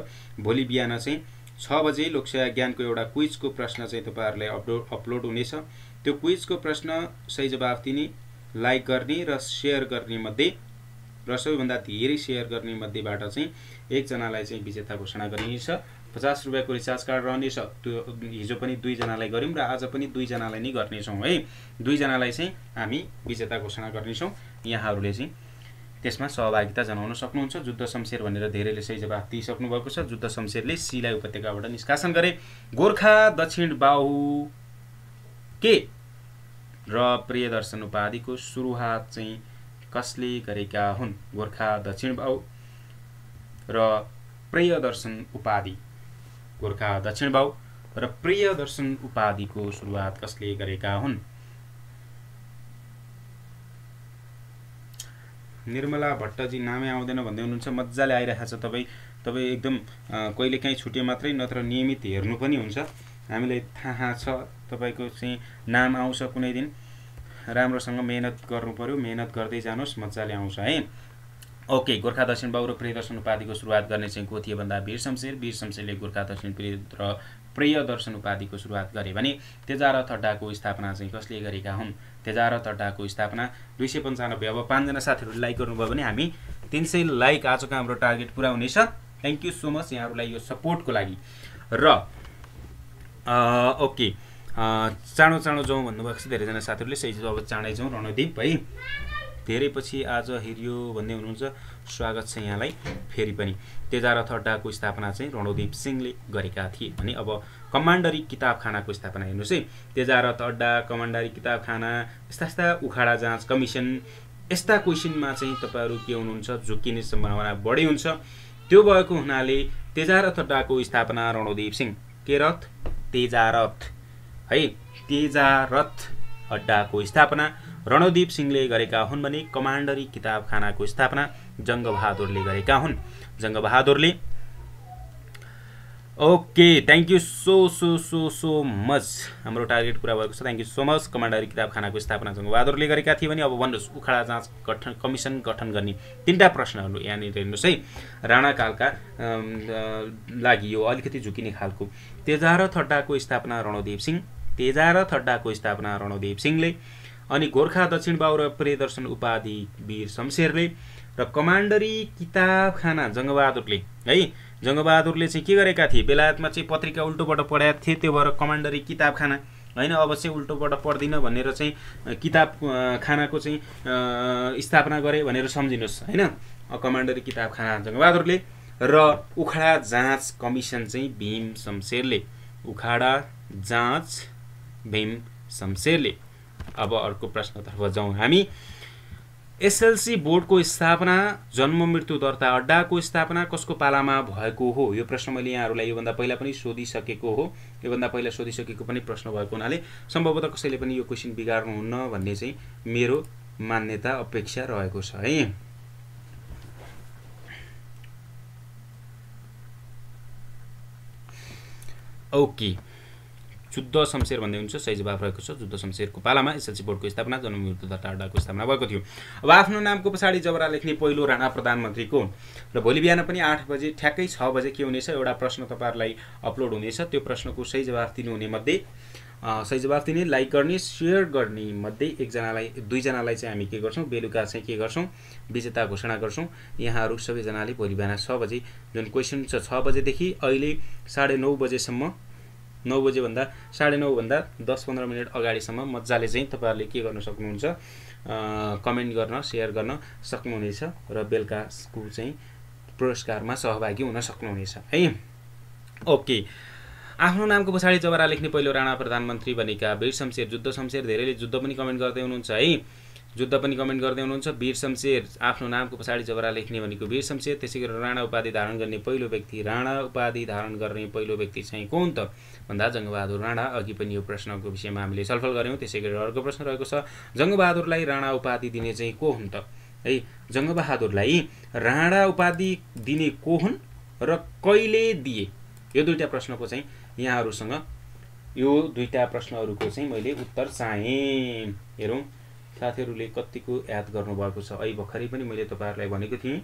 भोलि बिहान चाहिँ छ बजे लोकसेवा ज्ञानको एउटा क्विजको प्रश्न चाहिँ तपाईँहरूलाई अपलोड अपलोड हुनेछ त्यो क्विजको प्रश्न सही जवाफ दिने लाइक गर्ने र सेयर गर्नेमध्ये र सबैभन्दा धेरै सेयर गर्ने मध्येबाट चाहिँ एकजनालाई चाहिँ विजेता घोषणा गरिनेछ पचास रुपियाँको रिचार्ज कार्ड रहनेछ त्यो हिजो पनि दुईजनालाई गऱ्यौँ र आज पनि दुईजनालाई नै गर्नेछौँ है दुईजनालाई चाहिँ हामी विजेता घोषणा गर्नेछौँ यहाँहरूले चाहिँ त्यसमा सहभागिता जनाउन सक्नुहुन्छ जुद्ध शमशेर भनेर धेरैले सही जवाफ दिइसक्नु भएको छ जुद्ध शमशेरले सिलाइ उपत्यकाबाट निष्कासन गरे गोर्खा दक्षिण बाहु के र प्रियदर्शन उपाधिको सुरुवात चाहिँ कसले गरेका हुन् गोर्खा दक्षिण बाहु र प्रियदर्शन उपाधि गोर्खा दक्षिण बाहु र प्रियदर्शन उपाधिको सुरुवात कसले गरेका हुन् निर्मला भट्टजी नामै आउँदैन भन्दै हुनुहुन्छ मजाले आइरहेको छ तपाईँ तपाईँ एकदम कहिले काहीँ छुटे मात्रै नत्र नियमित हेर्नु पनि हुन्छ हामीलाई थाहा छ तपाईँको चाहिँ नाम आउँछ कुनै दिन राम्रोसँग मेहनत गर्नु पऱ्यो मेहनत गर्दै जानुहोस् मजाले आउँछ है ओके गोर्खा दर्शन बाबु र प्रिय दर्शन उपाधिको सुरुवात गर्ने चाहिँ को थियो भन्दा वीर शमशेर वीर शमशेरले गोर्खा दर्शन प्रिय र प्रिय दर्शन उपाधिको सुरुवात गरे भने तेजारथ अड्डाको स्थापना चाहिँ कसले गरेका हुन् तेजारथ अड्डाको स्थापना दुई सय पन्चानब्बे अब पाँचजना साथीहरूले लाइक गर्नुभयो भने हामी तिन सय लाइक आजको हाम्रो टार्गेट पुरा हुनेछ थ्याङ्क यू सो मच यहाँहरूलाई यो सपोर्टको लागि र ओके चाँडो चाँडो जाउँ भन्नुभएको छ धेरैजना साथीहरूले सही अब चाँडै जाउँ रणदीप है धेरै पछि आज हेरियो भन्दै हुनुहुन्छ स्वागत छ यहाँलाई फेरि पनि तेजारथ अड्डाको स्थापना चाहिँ रणदीप सिंहले गरेका थिए भने अब कमान्डरी किताबखानाको स्थापना हेर्नुहोस् है तेजारथ अड्डा कमान्डरी किताबखाना यस्ता यस्ता उखाडा जाँच कमिसन यस्ता क्वेसनमा चाहिँ तपाईँहरू के हुनुहुन्छ झुकिने सम्भावना बढी हुन्छ त्यो भएको हुनाले तेजारथ अड्डाको स्थापना रणदीप सिंह के रथ तेजारथ है तेजारथ अड्डाको स्थापना रणदीप सिंहले गरेका हुन् भने कमान्डरी किताबखानाको स्थापना जङ्गबहादुरले गरेका हुन् जङ्गबहादुरले okay thank you so so so so much हाम्रो टार्गेट पुरा भएको छ थ्याङ्क यू सो मच कमान्डरी किताबखानाको स्थापना जङ्गबहादुरले गरेका थिए भने अब भन्नुहोस् उखडा जाँच गठन कमिसन गठन गर्ने तिनवटा प्रश्नहरू यहाँनिर हेर्नुहोस् है राणाकालका लागि यो अलिकति झुकिने खालको तेजारथ अड्डाको स्थापना रणदेव सिंह तेजा र थड्डाको स्थापना रणदेव सिंहले अनि गोर्खा दक्षिण बाउ र प्रियदर्शन उपाधि वीर शमशेरले र कमान्डरी किताबखाना जङ्गबहादुरले है जङ्गबहादुरले चाहिँ के गरेका थिए बेलायतमा चाहिँ पत्रिका उल्टोबाट पढाएको थिए त्यो भएर कमान्डरी किताबखाना होइन अवश्य उल्टोबाट पढ्दिनँ भनेर चाहिँ किताब खानाको चाहिँ स्थापना गरे भनेर सम्झिनुहोस् होइन कमान्डरी किताब खाना जङ्गबहादुरले र उखाडा जाँच कमिसन चाहिँ भीम शमशेरले उखाडा जाँच भीम शमशेरले अब अर्को प्रश्नतर्फ जाउँ हामी एसएलसी बोर्डको स्थापना जन्म मृत्यु दर्ता अड्डाको स्थापना कसको पालामा भएको हो यो प्रश्न मैले यहाँहरूलाई योभन्दा पहिला पनि सोधिसकेको हो योभन्दा पहिला सोधिसकेको पनि प्रश्न भएको हुनाले सम्भवतः कसैले पनि यो क्वेसन बिगार्नुहुन्न भन्ने चाहिँ मेरो मान्यता अपेक्षा रहेको छ है ओके जुद्ध शमशेर भन्दै हुन्छ सही जवाफ रहेको छ जुद्ध शमशेरको पालामा एसएलसी बोर्डको स्थापना जनमृत्यु दर्ता अड्डाको स्थापना भएको थियो अब आफ्नो नामको पछाडि जबरा लेख्ने पहिलो राणा प्रधानमन्त्रीको र भोलि बिहान पनि आठ बजे ठ्याक्कै छ बजे के हुनेछ एउटा प्रश्न तपाईँहरूलाई अपलोड हुनेछ त्यो प्रश्नको सही जवाफ दिनुहुने मध्ये सही जवाफ दिने लाइक गर्ने सेयर गर्ने मध्ये एकजनालाई दुईजनालाई चाहिँ हामी के गर्छौँ बेलुका चाहिँ के गर्छौँ विजेता घोषणा गर्छौँ यहाँहरू सबैजनाले भोलि बिहान छ बजे जुन क्वेसन छ छ बजेदेखि अहिले साढे नौ बजेसम्म नौ बजेभन्दा साढे नौभन्दा दस पन्ध्र मिनट अगाडिसम्म मजाले चाहिँ तपाईँहरूले के गर्न सक्नुहुन्छ कमेन्ट गर्न सेयर गर्न सक्नुहुनेछ र बेलुकाको चाहिँ पुरस्कारमा सहभागी हुन सक्नुहुनेछ है ओके आफ्नो नामको पछाडि जबरा लेख्ने पहिलो राणा प्रधानमन्त्री भनेका वीर शमशेर जुद्ध शमशेर धेरैले जुद्ध पनि कमेन्ट गर्दै हुनुहुन्छ है जुद्ध पनि कमेन्ट गर्दै हुनुहुन्छ वीर शमशेर आफ्नो नामको पछाडि जबरा लेख्ने भनेको वीर शमशेर त्यसै गरेर राणा उपाधि धारण गर्ने पहिलो व्यक्ति राणा उपाधि धारण गर्ने पहिलो व्यक्ति चाहिँ को हुन् त भन्दा जङ्गबहादुर राणा अघि पनि यो प्रश्नको विषयमा हामीले छलफल गऱ्यौँ त्यसै गरेर अर्को प्रश्न रहेको छ जङ्गबहादुरलाई राणा उपाधि दिने चाहिँ को हुन् त है जङ्गबहादुरलाई राणा उपाधि दिने को हुन् र कहिले दिए यो दुईवटा प्रश्नको चाहिँ यहाँहरूसँग यो दुईवटा प्रश्नहरूको चाहिँ मैले उत्तर चाहेँ हेरौँ साथीहरूले कतिको याद गर्नुभएको छ अहिले भर्खरै पनि मैले तपाईँहरूलाई भनेको थिएँ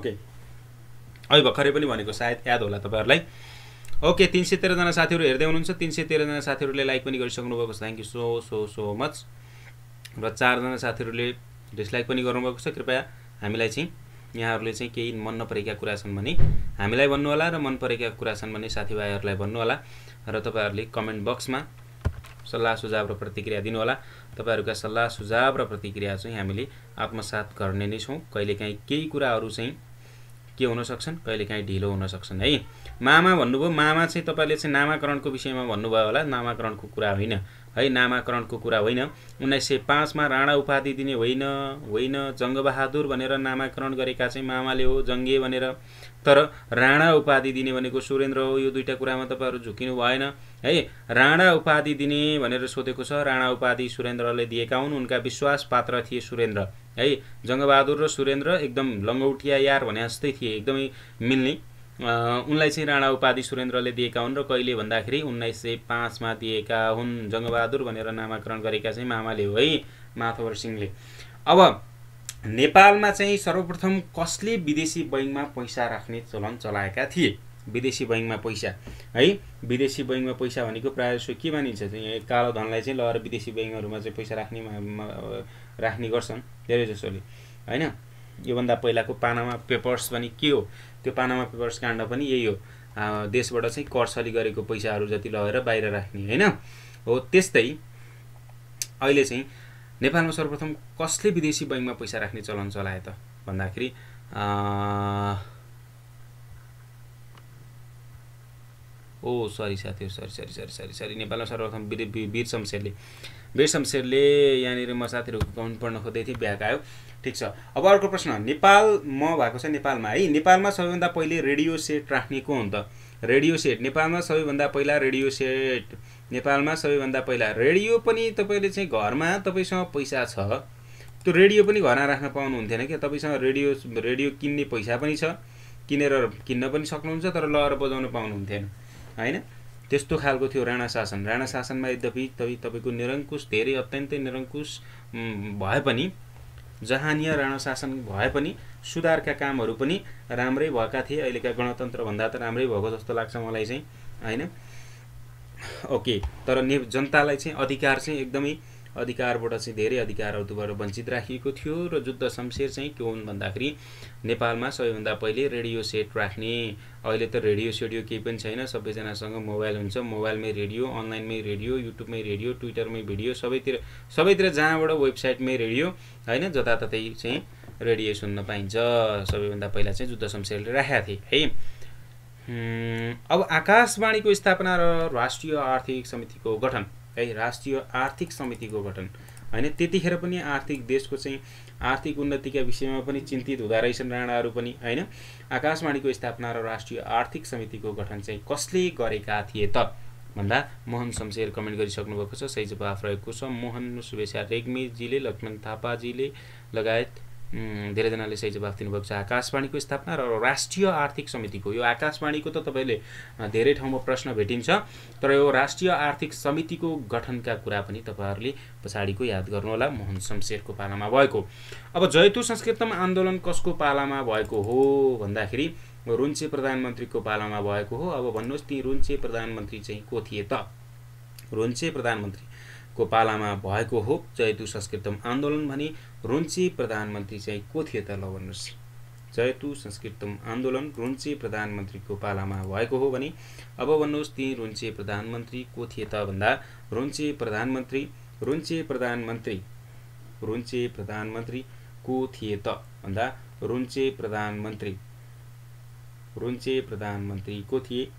ओके अहिले भर्खरै पनि भनेको सायद याद होला तपाईँहरूलाई ओके तिन सय तेह्रजना साथीहरू हेर्दै हुनुहुन्छ तिन सय तेह्रजना साथीहरूले लाइक पनि गरिसक्नु भएको छ thank you so so so much र चारजना साथीहरूले डिसलाइक पनि गर्नुभएको छ कृपया हामीलाई चाहिँ यहाँहरूले चाहिँ केही मन नपरेका कुरा छन् भने हामीलाई भन्नुहोला र मन परेका कुरा छन् भने साथीभाइहरूलाई भन्नुहोला र तपाईँहरूले कमेन्ट बक्समा सल्लाह सुझाव र प्रतिक्रिया दिनुहोला तपाईँहरूका सल्लाह सुझाव र प्रतिक्रिया चाहिँ हामीले आत्मसात गर्ने नै छौँ कहिलेकाहीँ केही कुराहरू चाहिँ के हुन सक्छन् कहिलेकाहीँ ढिलो हुन सक्छन् है मामा भन्नुभयो मामा चाहिँ तपाईँले चाहिँ नामाकरणको विषयमा भन्नुभयो होला नामाकरणको कुरा होइन है नामाकरणको कुरा होइन उन्नाइस सय पाँचमा राणा उपाधि दिने होइन होइन जङ्गबहादुर भनेर नामाकरण गरेका चाहिँ मामाले हो जङ्गे भनेर तर राणा उपाधि दिने भनेको सुरेन्द्र हो यो दुईवटा कुरामा तपाईँहरू झुकिनु भएन है राणा उपाधि दिने भनेर सोधेको छ राणा उपाधि सुरेन्द्रले दिएका हुन् उनका विश्वास पात्र थिए सुरेन्द्र है जङ्गबहादुर र सुरेन्द्र एकदम लङ्गौटिया यार भने जस्तै थिए एकदमै मिल्ने उनलाई चाहिँ राणा उपाधि सुरेन्द्रले दिएका हुन् र कहिले भन्दाखेरि उन्नाइस सय पाँचमा दिएका हुन् जङ्गबहादुर भनेर नामाकरण गरेका चाहिँ मामाले हो है माथवर सिंहले अब नेपालमा चाहिँ सर्वप्रथम कसले विदेशी बैङ्कमा पैसा राख्ने चलन चलाएका थिए विदेशी बैङ्कमा पैसा है विदेशी बैङ्कमा पैसा भनेको प्रायः जसो के मानिन्छ कालो धनलाई चाहिँ लगेर विदेशी बैङ्कहरूमा चाहिँ पैसा राख्ने राख्ने गर्छन् धेरै जसोले होइन योभन्दा पहिलाको पानामा पेपर्स पनि के हो त्यो पानामा पेपर्स काण्ड पनि यही हो देशबाट चाहिँ कर्सली गरेको पैसाहरू जति लगेर बाहिर राख्ने होइन हो त्यस्तै अहिले चाहिँ नेपालमा सर्वप्रथम कसले विदेशी बैङ्कमा पैसा राख्ने चलन चलाए त भन्दाखेरि ओ सरी साथीहरू sorry sorry sorry sorry sorry नेपालमा सर्वप्रथम वीर शमशेरले वीर शमशेरले यहाँनिर म साथीहरूको कमेन्ट पढ्न खोज्दै थिएँ ब्याक आयो ठिक छ अब अर्को प्रश्न नेपाल म भएको छ नेपालमा है नेपालमा सबैभन्दा पहिले रेडियो सेट राख्ने को हो त रेडियो सेट नेपालमा सबैभन्दा पहिला रेडियो सेट नेपालमा सबैभन्दा पहिला रेडियो पनि तपाईँले चाहिँ घरमा तपाईँसँग पैसा छ त्यो रेडियो पनि घरमा राख्न पाउनुहुन्थेन क्या तपाईँसँग रेडियो रेडियो किन्ने पैसा पनि छ किनेर किन्न पनि सक्नुहुन्छ तर लहर बजाउन पाउनुहुन्थेन होइन त्यस्तो खालको थियो राणा शासन राणा शासनमा यद्यपि तपाईँ तपाईँको निरङ्कुश धेरै अत्यन्तै निरङ्कुश भए पनि जहानीय राणा शासन भए पनि सुधारका कामहरू पनि राम्रै भएका थिए अहिलेका गणतन्त्रभन्दा त राम्रै भएको जस्तो लाग्छ मलाई चाहिँ होइन ओके तर ने जनतालाई चाहिँ अधिकार चाहिँ एकदमै अधिकारबाट चाहिँ धेरै अधिकारहरूबाट वञ्चित राखिएको थियो र जुद्ध शमशेर चाहिँ के हुन् भन्दाखेरि नेपालमा सबैभन्दा पहिले रेडियो सेट राख्ने अहिले त रेडियो सेडियो केही पनि छैन सबैजनासँग मोबाइल हुन्छ मोबाइलमै रेडियो अनलाइनमै रेडियो युट्युबमै रेडियो ट्विटरमै भिडियो सबैतिर सबैतिर जहाँबाट वेबसाइटमै रेडियो होइन जताततै चाहिँ रेडियो सुन्न पाइन्छ सबैभन्दा पहिला चाहिँ जुद्ध शमशेरले राखेका थिए है अब आकाशवाणीको स्थापना र राष्ट्रिय आर्थिक समितिको गठन है राष्ट्रिय आर्थिक समितिको गठन होइन त्यतिखेर पनि आर्थिक देशको चाहिँ आर्थिक उन्नतिका विषयमा पनि चिन्तित हुँदो रहेछन् राणाहरू पनि होइन आकाशवाणीको स्थापना र राष्ट्रिय आर्थिक समितिको गठन चाहिँ कसले गरेका थिए त भन्दा मोहन शमशेर कमेन्ट भएको छ सही जवाफ रहेको छ मोहन शुभेच्छा रेग्मीजीले लक्ष्मण थापाजीले लगायत धेरैजनाले सही जवाफ दिनुभएको छ आकाशवाणीको स्थापना र राष्ट्रिय आर्थिक समितिको यो आकाशवाणीको त तपाईँले धेरै ठाउँमा प्रश्न भेटिन्छ तर यो राष्ट्रिय आर्थिक समितिको गठनका कुरा पनि तपाईँहरूले पछाडिको याद गर्नुहोला मोहन शमशेरको पालामा भएको अब जयतु संस्कृतम आन्दोलन कसको पालामा भएको हो भन्दाखेरि रुन्चे प्रधानमन्त्रीको पालामा भएको हो अब भन्नुहोस् ती रुन्चे प्रधानमन्त्री चाहिँ को थिए त रुन्चे प्रधानमन्त्री को पालामा भएको हो जयतु संस्कृतम आन्दोलन भने रुन्चे प्रधानमन्त्री चाहिँ को थिए त ल भन्नुहोस् जयतु संस्कृतम आन्दोलन रुन्चे प्रधानमन्त्रीको पालामा भएको हो भने अब भन्नुहोस् ती रुन्चे प्रधानमन्त्री को थिए त भन्दा रुन्चे प्रधानमन्त्री रुन्चे प्रधानमन्त्री रुन्चे प्रधानमन्त्री को थिए त भन्दा रुन्चे प्रधानमन्त्री रुन्चे प्रधानमन्त्री को थिए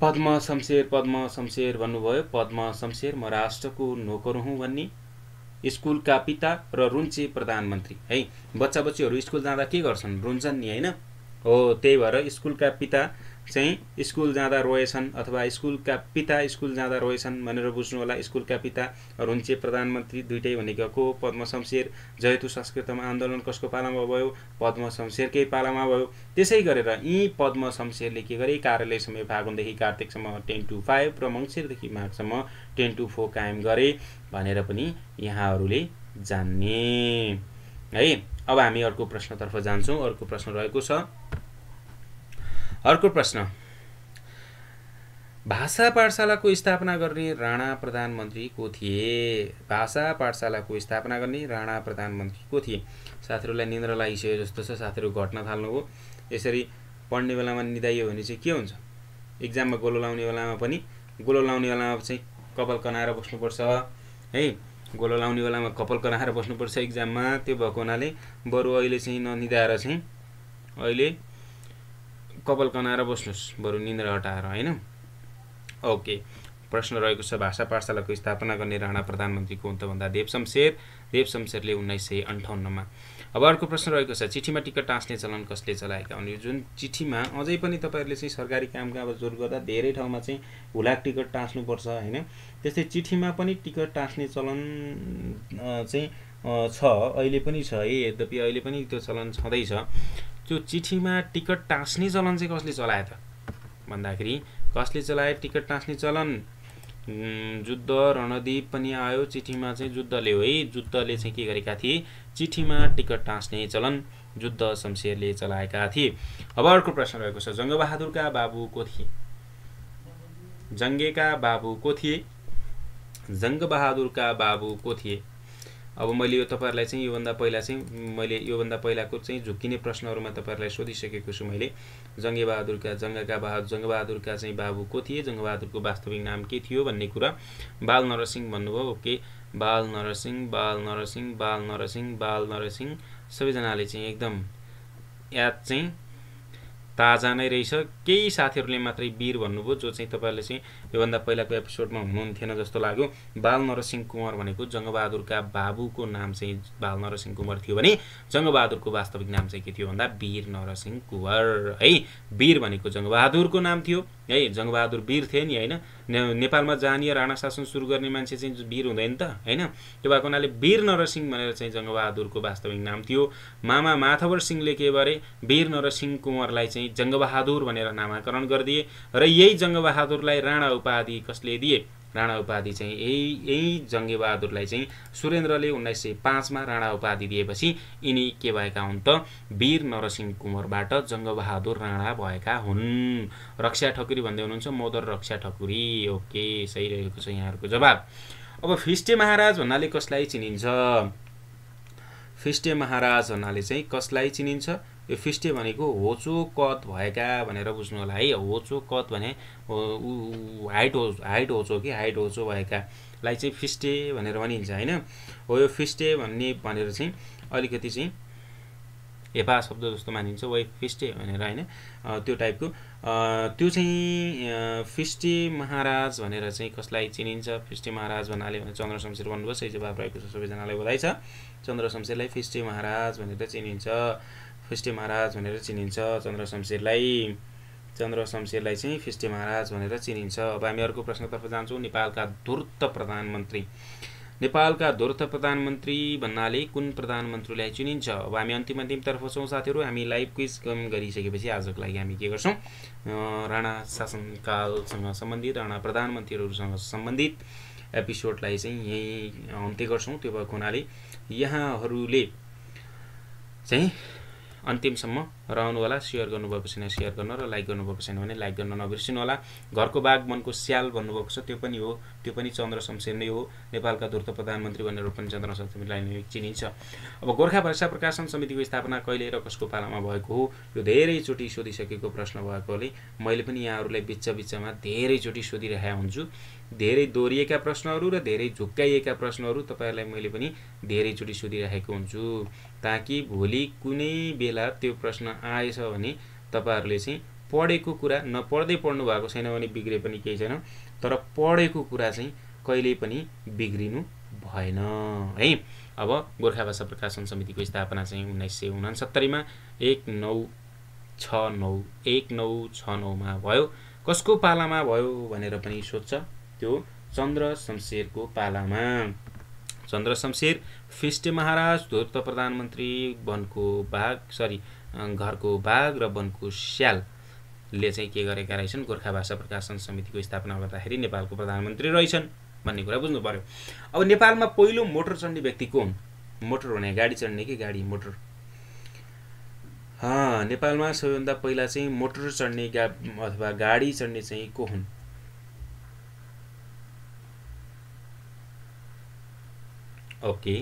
पद्म शमशेर पद्म शमशेर भन्नुभयो पद्म शमशेर म राष्ट्रको नोकर हुँ भन्ने स्कुलका पिता र रुन्चे प्रधानमन्त्री है बच्चा बच्चीहरू स्कुल जाँदा के गर्छन् रुन्छन् नि होइन हो त्यही भएर स्कुलका पिता चाहिँ स्कुल जाँदा रोएछन् अथवा स्कुलका पिता स्कुल जाँदा रोएछन् भनेर बुझ्नु होला स्कुलका पिता रुन्चे प्रधानमन्त्री दुइटै भनेको को पद्म शमशेर जयतु संस्कृतमा आन्दोलन कसको पालामा भयो पद्म शमशेरकै पालामा भयो त्यसै गरेर यी पद्म के गरे कार्यालय समय फागुनदेखि कार्तिकसम्म टेन टु फाइभ र मङ्सिरदेखि माघसम्म टेन टु फोर कायम गरे भनेर पनि यहाँहरूले जान्ने है अब हामी अर्को प्रश्नतर्फ जान्छौँ अर्को प्रश्न रहेको छ अर्को प्रश्न भाषा पाठशालाको स्थापना गर्ने राणा प्रधानमन्त्री को थिए भाषा पाठशालाको स्थापना गर्ने राणा प्रधानमन्त्री को थिए साथीहरूलाई निन्द्रा लागिसक्यो जस्तो छ साथीहरू घट्न थाल्नुभयो यसरी पढ्ने बेलामा निदाइयो भने चाहिँ के हुन्छ इक्जाममा गोलो लाउने बेलामा पनि गोलो लाउने बेलामा चाहिँ कपाल कनाएर बस्नुपर्छ है गोलो लाउने बेलामा कपाल कनाएर बस्नुपर्छ इक्जाममा त्यो भएको हुनाले बरु अहिले चाहिँ ननिदाएर चाहिँ अहिले कपाल कनाएर बस्नुहोस् बरु निन्द्रा हटाएर होइन ओके प्रश्न रहेको छ भाषा पाठशालाको स्थापना गर्ने राणा प्रधानमन्त्री को हुन् त भन्दा देवशमशेर देवशमशेरले उन्नाइस सय अन्ठाउन्नमा अब अर्को प्रश्न रहेको छ चिठीमा टिकट टाँच्ने चलन कसले चलाएका हुन् यो जुन चिठीमा अझै पनि तपाईँहरूले चाहिँ सरकारी काम अब जोर गर्दा धेरै ठाउँमा चाहिँ हुलाक टिकट टाँच्नुपर्छ होइन त्यस्तै चिठीमा पनि टिकट टाँच्ने चलन चाहिँ छ अहिले पनि छ है यद्यपि अहिले पनि त्यो चलन छँदैछ त्यो चिठीमा टिकट टाँस्ने चलन चाहिँ कसले चलायो त भन्दाखेरि कसले चलायो टिकट टाँस्ने चलन जुद्ध रणदीप पनि आयो चिठीमा चाहिँ जुद्धले है जुद्धले चाहिँ के गरेका थिए चिठीमा टिकट टाँस्ने चलन जुद्ध शमशेरले चलाएका थिए अब अर्को प्रश्न रहेको छ जङ्गबहादुरका बाबु को थिए जङ्गेका बाबु को थिए जङ्गबहादुरका बाबु को थिए अब मैले यो तपाईँहरूलाई चाहिँ योभन्दा पहिला चाहिँ मैले योभन्दा पहिलाको चाहिँ झुक्किने प्रश्नहरूमा तपाईँहरूलाई सोधिसकेको छु मैले जङ्गेबहादुरका जङ्गका बहादुर जङ्गबहादुरका चाहिँ बाबु को थिए जङ्गबहादुरको वास्तविक नाम के थियो भन्ने कुरा बाल नरसिंह भन्नुभयो ओके बाल नरसिंह बाल नरसिंह बाल नरसिंह बाल नरसिंह सबैजनाले चाहिँ एकदम याद चाहिँ ताजा नै रहेछ केही साथीहरूले मात्रै वीर भन्नुभयो जो चाहिँ तपाईँहरूले चाहिँ योभन्दा पहिलाको एपिसोडमा हुनुहुन्थेन जस्तो लाग्यो बाल नरसिंह कुँवर भनेको जङ्गबहादुरका बाबुको नाम चाहिँ बाल नरसिंह कुँवर थियो भने जङ्गबहादुरको वास्तविक नाम चाहिँ के थियो भन्दा वीर नरसिंह कुँवर है वीर भनेको जङ्गबहादुरको नाम थियो है जङ्गबहादुर वीर थिए नि होइन नेपालमा जानिए राणा शासन सुरु गर्ने मान्छे चाहिँ वीर हुँदैन त होइन त्यो भएको हुनाले वीर नरसिंह भनेर चाहिँ जङ्गबहादुरको वास्तविक नाम थियो मामा माथवर सिंहले के गरे वीर नरसिंह कुँवरलाई चाहिँ जङ्गबहादुर भनेर नामाकरण गरिदिए र यही जङ्गबहादुरलाई राणा उपाधि कसले दिए राणा उपाधि चाहिँ यही यही जङ्गेबहादुरलाई चाहिँ सुरेन्द्रले उन्नाइस सय पाँचमा राणा उपाधि दिएपछि यिनी के भएका हुन् त वीर नरसिंह कुँवरबाट जङ्गबहादुर राणा भएका हुन् रक्षा ठकुरी भन्दै हुनुहुन्छ मोदर रक्षा ठकुरी ओके सही रहेको छ यहाँहरूको जवाब अब फिस्टे महाराज भन्नाले कसलाई चिनिन्छ फिस्टे महाराज भन्नाले चाहिँ कसलाई चिनिन्छ यो फिस्टे भनेको होचो कत भएका भनेर बुझ्नु होला है होचो कत भने हाइट हो हाइट होचो कि हाइट होचो भएकालाई चाहिँ फिस्टे भनेर भनिन्छ होइन हो यो फिस्टे भन्ने भनेर चाहिँ अलिकति चाहिँ हेपा शब्द जस्तो मानिन्छ वै फिस्टे भनेर होइन त्यो टाइपको त्यो चाहिँ फिस्टे महाराज भनेर चाहिँ कसलाई चिनिन्छ फिस्टे महाराज भन्नाले भने चन्द्र शमशेर भन्नुभयो सही जवाब रहेको छ सबैजनालाई बधाई छ चन्द्र शमशेरलाई फिस्टे महाराज भनेर चिनिन्छ फिस्टे महाराज भनेर चिनिन्छ चन्द्र शमशेरलाई चन्द्र शमशेरलाई चाहिँ फिस्टे महाराज भनेर चिनिन्छ अब हामी अर्को प्रश्नतर्फ जान्छौँ नेपालका धूर्त प्रधानमन्त्री नेपालका धूर्त प्रधानमन्त्री भन्नाले कुन प्रधानमन्त्रीलाई चिनिन्छ अब हामी अन्तिम अन्तिमतर्फ छौँ साथीहरू हामी लाइभ क्विज कम गरिसकेपछि आजको लागि हामी के गर्छौँ राणा शासनकालसँग सम्बन्धित राणा प्रधानमन्त्रीहरूसँग सम्बन्धित एपिसोडलाई चाहिँ यहीँ अन्त्य गर्छौँ त्यो भएको हुनाले यहाँहरूले चाहिँ अन्तिमसम्म रहनु होला सेयर गर्नुभएको छैन सेयर गर्न र लाइक गर्नुभएको छैन भने लाइक गर्न नबिर्सिनु होला घरको बाघ मनको स्याल भन्नुभएको छ त्यो पनि हो त्यो पनि चन्द्र शमशेर नै हो नेपालका धुर्त प्रधानमन्त्री भनेर पनि चन्द्र शमशेरलाई चिनिन्छ अब गोर्खा भाषा प्रकाशन समितिको स्थापना कहिले र कसको पालामा भएको हो यो धेरैचोटि सोधिसकेको प्रश्न भएकोले मैले पनि यहाँहरूलाई बिच बिचमा धेरैचोटि सोधिरहेका हुन्छु धेरै दोहोरिएका प्रश्नहरू र धेरै झुक्काइएका प्रश्नहरू तपाईँहरूलाई मैले पनि धेरैचोटि सोधिराखेको हुन्छु ताकि भोलि कुनै बेला त्यो प्रश्न आएछ भने तपाईँहरूले चाहिँ पढेको कुरा नपढ्दै पढ्नु भएको छैन भने बिग्रे पनि केही छैन तर पढेको कुरा चाहिँ कहिले पनि बिग्रिनु भएन है अब गोर्खा भाषा प्रकाशन समितिको स्थापना चाहिँ उन्नाइस सय उनासत्तरीमा एक नौ छ नौ एक नौ छ नौमा भयो कसको पालामा भयो भनेर पनि सोध्छ त्यो चन्द्र शमशेरको पालामा चन्द्र शमशेर फिस्टे महाराज धूर्त प्रधानमन्त्री वनको बाघ सरी घरको बाघ र वनको स्यालले चाहिँ के गरेका रहेछन् गोर्खा भाषा प्रकाशन समितिको स्थापना गर्दाखेरि नेपालको प्रधानमन्त्री रहेछन् भन्ने कुरा बुझ्नु पर्यो अब नेपालमा पहिलो मोटर चढ्ने व्यक्ति को हुन् मोटर भने गाडी चढ्ने कि गाडी मोटर नेपालमा सबैभन्दा पहिला चाहिँ मोटर चढ्ने गा अथवा गाडी चढ्ने चाहिँ को हुन् ओके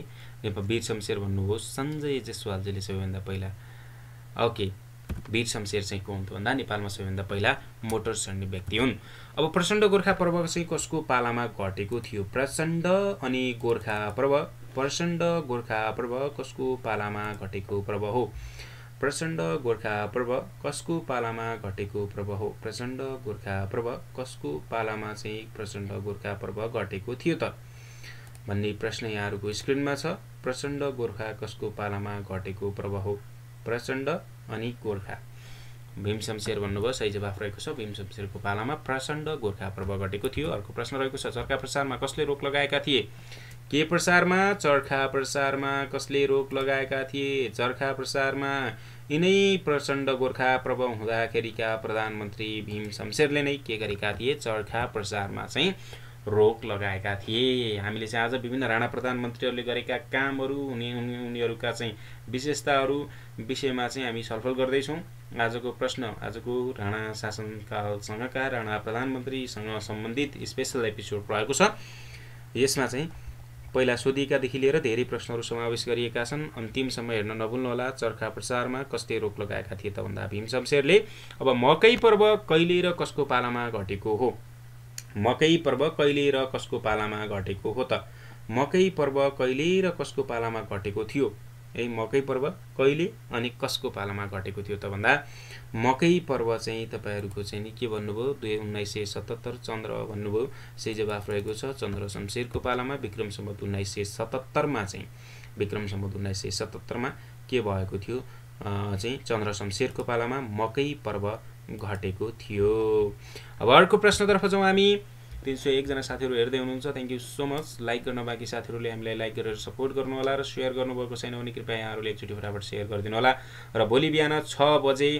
वीर शमशेर भन्नुभयो सञ्जय जेसवालजीले सबैभन्दा पहिला ओके वीर शमशेर चाहिँ को हुन्थ्यो भन्दा नेपालमा सबैभन्दा पहिला मोटर चढ्ने व्यक्ति हुन् अब प्रचण्ड गोर्खा पर्व चाहिँ कसको पालामा घटेको थियो प्रचण्ड अनि गोर्खा पर्व प्रचण्ड गोर्खा पर्व कसको पालामा घटेको पर्व हो प्रचण्ड गोर्खा पर्व कसको पालामा घटेको पर्व हो प्रचण्ड गोर्खा पर्व कसको पालामा चाहिँ प्रचण्ड गोर्खा पर्व घटेको थियो त भन्ने प्रश्न यहाँहरूको स्क्रिनमा छ प्रचण्ड गोर्खा कसको पालामा घटेको हो प्रचण्ड अनि गोर्खा भीम शमशेर भन्नुभयो सही जवाफ रहेको छ भीम शमशेरको पालामा प्रचण्ड गोर्खा प्रभाव घटेको थियो अर्को प्रश्न रहेको छ चर्खा प्रसारमा कसले रोक लगाएका थिए के प्रसारमा चर्खा प्रसारमा कसले रोक लगाएका थिए चर्खा प्रसारमा यिनै प्रचण्ड गोर्खा प्रभाव हुँदाखेरिका प्रधानमन्त्री भीम शमशेरले नै के गरेका थिए चर्खा प्रसारमा चाहिँ रोक लगाएका थिए हामीले चाहिँ आज विभिन्न राणा प्रधानमन्त्रीहरूले गरेका कामहरू हुने उनीहरूका चाहिँ विशेषताहरू विषयमा चाहिँ हामी छलफल गर्दैछौँ आजको प्रश्न आजको राणा शासनकालसँगका राणा प्रधानमन्त्रीसँग सम्बन्धित स्पेसल एपिसोड रहेको छ यसमा चाहिँ पहिला सोधिएकादेखि लिएर धेरै प्रश्नहरू समावेश गरिएका छन् अन्तिमसम्म हेर्न नभुल्नुहोला चर्खा प्रचारमा कसले रोक लगाएका थिए त भन्दा भीमशमशेरले अब मकै पर्व कहिले र कसको पालामा घटेको हो मकै पर्व कहिले र कसको पालामा घटेको हो त मकै पर्व कहिले र कसको पालामा घटेको थियो है मकै पर्व कहिले अनि कसको पालामा घटेको थियो त भन्दा मकै पर्व चाहिँ तपाईँहरूको चाहिँ नि के भन्नुभयो दुई उन्नाइस सय सतहत्तर चन्द्र भन्नुभयो सही जवाफ रहेको छ चन्द्र शमशेरको पालामा विक्रम सम्बत उन्नाइस सय सतहत्तरमा चाहिँ विक्रम सम्बत उन्नाइस सय सतहत्तरमा के भएको थियो चाहिँ चन्द्र शमशेरको पालामा मकै पर्व घटेको थियो अब अर्को प्रश्नतर्फ जाउँ हामी तिन सय एकजना साथीहरू हेर्दै हुनुहुन्छ thank you so much like गर्न बाँकी साथीहरूले हामीलाई लाइक गरेर सपोर्ट गर्नुहोला र सेयर गर्नुभएको छैन भने कृपया यहाँहरूले एकचोटि फटाफट सेयर गरिदिनु होला र भोलि बिहान छ बजे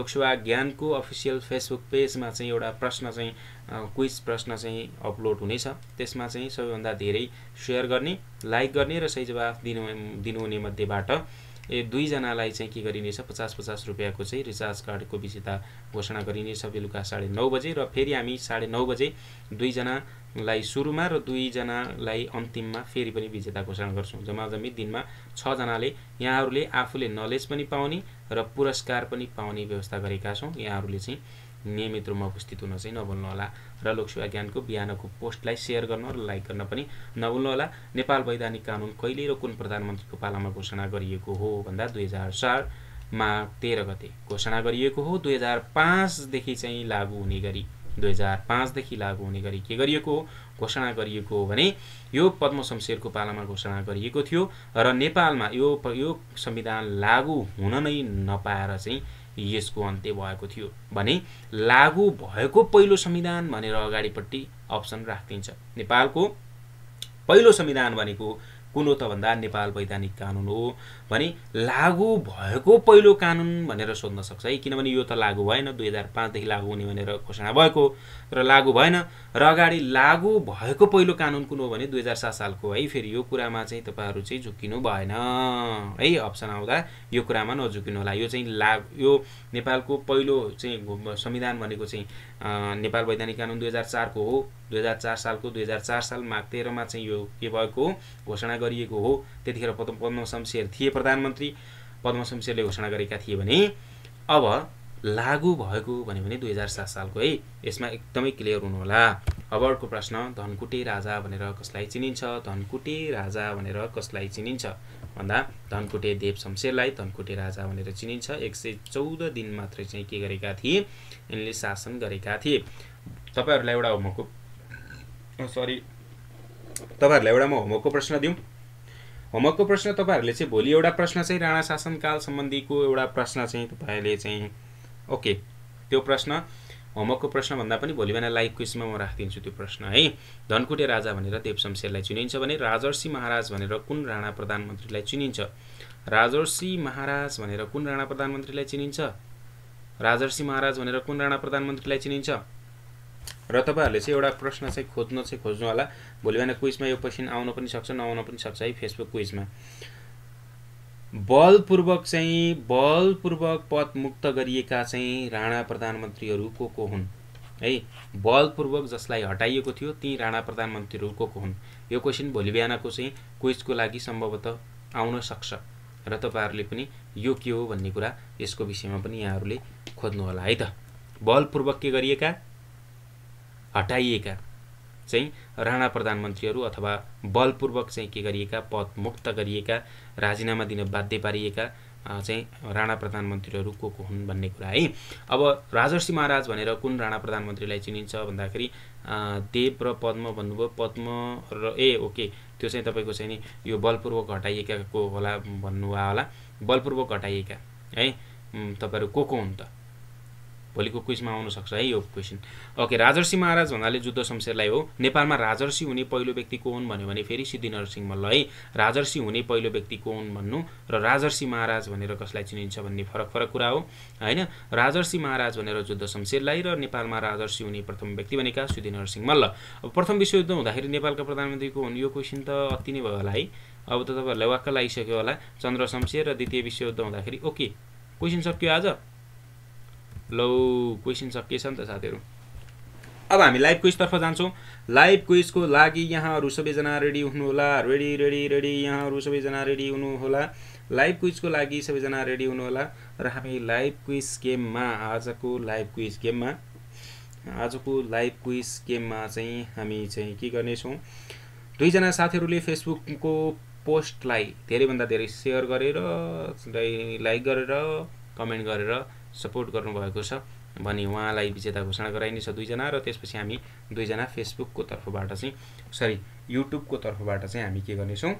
लोकसेवा ज्ञानको अफिसियल फेसबुक पेजमा चाहिँ एउटा प्रश्न चाहिँ क्विज प्रश्न चाहिँ अपलोड हुनेछ त्यसमा चाहिँ सबैभन्दा धेरै सेयर गर्ने लाइक गर्ने र सही जवाफ दिनु दिनुहुने मध्येबाट ए दुईजनालाई चाहिँ के गरिनेछ पचास पचास रुपियाँको चाहिँ रिचार्ज कार्डको विजेता घोषणा गरिनेछ बेलुका साढे नौ बजे र फेरि हामी साढे नौ बजे दुईजनालाई सुरुमा र दुईजनालाई अन्तिममा फेरि पनि विजेता घोषणा गर्छौँ जम्मा जम्मी दिनमा छजनाले यहाँहरूले आफूले नलेज पनि पाउने र पुरस्कार पनि पाउने व्यवस्था गरेका छौँ यहाँहरूले चाहिँ नियमित रूपमा उपस्थित हुन चाहिँ नभुल्नुहोला र लोकसेवा ज्ञानको बिहानको पोस्टलाई सेयर गर्न र लाइक गर्न पनि नभुल्नुहोला नेपाल वैधानिक कानुन कहिले र कुन प्रधानमन्त्रीको पालामा घोषणा गरिएको हो भन्दा दुई हजार चारमा तेह्र गते घोषणा गरिएको हो दुई हजार पाँचदेखि चाहिँ लागू हुने गरी दुई हजार पाँचदेखि लागू हुने गरी के गरिएको हो घोषणा गरिएको हो भने यो पद्म पालामा घोषणा गरिएको थियो र नेपालमा यो यो संविधान लागू हुन नै नपाएर चाहिँ यसको अन्त्य भएको थियो भने लागु भएको पहिलो संविधान भनेर अगाडिपट्टि अप्सन राखिदिन्छ नेपालको पहिलो संविधान भनेको कुन हो त भन्दा नेपाल वैधानिक कानुन हो भने लागु भएको पहिलो कानुन भनेर सोध्न सक्छ है किनभने यो त लागु भएन दुई हजार पाँचदेखि लागु हुने भनेर घोषणा भएको र लागू भएन र अगाडि लागु भएको पहिलो कानुन कुन हो भने दुई हजार सात सालको है फेरि यो कुरामा चाहिँ तपाईँहरू चाहिँ झुक्किनु भएन है अप्सन आउँदा यो कुरामा नझुकिनु होला यो चाहिँ ला यो नेपालको पहिलो चाहिँ संविधान भनेको चाहिँ नेपाल वैधानिक कानुन दुई हजार चारको हो दुई हजार चार सालको दुई हजार चार साल माघ तेह्रमा चाहिँ यो के भएको घोषणा गरिएको हो त्यतिखेर पद्म पद्म शमशेर थिए प्रधानमन्त्री पद्मशमशेरले घोषणा गरेका थिए भने अब लागू भएको भन्यो भने दुई हजार सात सालको है यसमा एकदमै क्लियर हुनुहोला अब अर्को प्रश्न धनकुटे राजा भनेर कसलाई चिनिन्छ धनकुटे राजा भनेर कसलाई चिनिन्छ भन्दा धनकुटे देव शमशेरलाई धनकुटे राजा भनेर चिनिन्छ एक सय चौध दिन मात्रै चाहिँ के गरेका थिए यिनले शासन गरेका थिए तपाईँहरूलाई एउटा होमवर्कको सरी तपाईँहरूलाई एउटा म होमवर्कको प्रश्न दिउँ होमवर्कको प्रश्न तपाईँहरूले चाहिँ भोलि एउटा प्रश्न चाहिँ राणा शासनकाल सम्बन्धीको एउटा प्रश्न चाहिँ तपाईँहरूले चाहिँ ओके त्यो प्रश्न होमवर्कको प्रश्नभन्दा पनि भोलि बिहान लाइभ क्वेसनमा म राखिदिन्छु त्यो प्रश्न है धनकुटे राजा भनेर देवशमशेरलाई चुनिन्छ भने राजर्षि महाराज भनेर कुन राणा प्रधानमन्त्रीलाई चुनिन्छ राजर्षि महाराज भनेर कुन राणा प्रधानमन्त्रीलाई चिनिन्छ राजर्षि महाराज भनेर कुन राणा प्रधानमन्त्रीलाई चिनिन्छ र तपाईँहरूले चाहिँ एउटा प्रश्न चाहिँ खोज्न चाहिँ खोज्नु होला भोलि बिहान क्विजमा यो क्वेसन आउन पनि सक्छ नआउन पनि सक्छ है फेसबुक क्विजमा बलपूर्वक चाहिँ बलपूर्वक पदमुक्त गरिएका चाहिँ राणा प्रधानमन्त्रीहरू को को हुन् है बलपूर्वक जसलाई हटाइएको थियो ती राणा प्रधानमन्त्रीहरू को को हुन् यो क्वेसन भोलि बिहानको चाहिँ क्विजको लागि सम्भवतः आउन सक्छ र तपाईँहरूले पनि यो के हो भन्ने कुरा यसको विषयमा पनि यहाँहरूले होला है त बलपूर्वक के गरिएका हटाइएका चाहिँ राणा प्रधानमन्त्रीहरू अथवा बलपूर्वक चाहिँ के गरिएका पदमुक्त गरिएका राजीनामा दिन बाध्य पारिएका चाहिँ राणा प्रधानमन्त्रीहरू को को हुन् भन्ने कुरा है अब राजर्षि महाराज भनेर कुन राणा प्रधानमन्त्रीलाई चिनिन्छ भन्दाखेरि देव र पद्म भन्नुभयो पद्म र ए ओके त्यो चाहिँ तपाईँको चाहिँ नि यो बलपूर्वक हटाइएका को होला भन्नुभयो होला बलपूर्वक हटाइएका है तपाईँहरू को को हुन् त भोलिको क्विजमा आउनसक्छ है यो क्वेसन ओके राजर्षि महाराज भन्नाले जुद्ध शमशेरलाई हो नेपालमा राजर्षि हुने पहिलो व्यक्ति को हुन् भन्यो भने फेरि सिद्धिनरसिंह मल्ल है राजर्षि हुने पहिलो व्यक्ति को हुन् भन्नु र राजर्षि महाराज भनेर कसलाई चिनिन्छ भन्ने फरक फरक कुरा हो होइन राजर्षि महाराज भनेर जुद्ध शमशेरलाई र नेपालमा राजर्षि हुने प्रथम व्यक्ति भनेका सिद्धिनरसिंह मल्ल अब प्रथम विश्वयुद्ध हुँदाखेरि नेपालका प्रधानमन्त्रीको को हुन् यो क्वेसन त अति नै भयो होला है अब त तपाईँहरूलाई वाक्क लागिसक्यो होला चन्द्र शमशेर र द्वितीय विश्वयुद्ध हुँदाखेरि ओके क्वेसन सक्यो आज लौ क्वेसन सकिएछ नि त साथीहरू अब हामी लाइभ क्विजतर्फ जान्छौँ लाइभ क्विजको लागि यहाँहरू सबैजना रेडी हुनुहोला रेडी रेडी रेडी यहाँहरू सबैजना रेडी हुनुहोला लाइभ क्विजको लागि सबैजना रेडी हुनुहोला र हामी लाइभ क्विज गेममा आजको लाइभ क्विज गेममा आजको लाइभ क्विज गेममा चाहिँ हामी चाहिँ के गर्नेछौँ दुईजना साथीहरूले फेसबुकको पोस्टलाई धेरैभन्दा धेरै सेयर गरेर लाइक गरेर कमेन्ट गरेर सपोर्ट गर्नुभएको छ भने उहाँलाई विजेता घोषणा गराइनेछ दुईजना र त्यसपछि हामी दुईजना फेसबुकको तर्फबाट चाहिँ सरी युट्युबको तर्फबाट चाहिँ हामी के गर्नेछौँ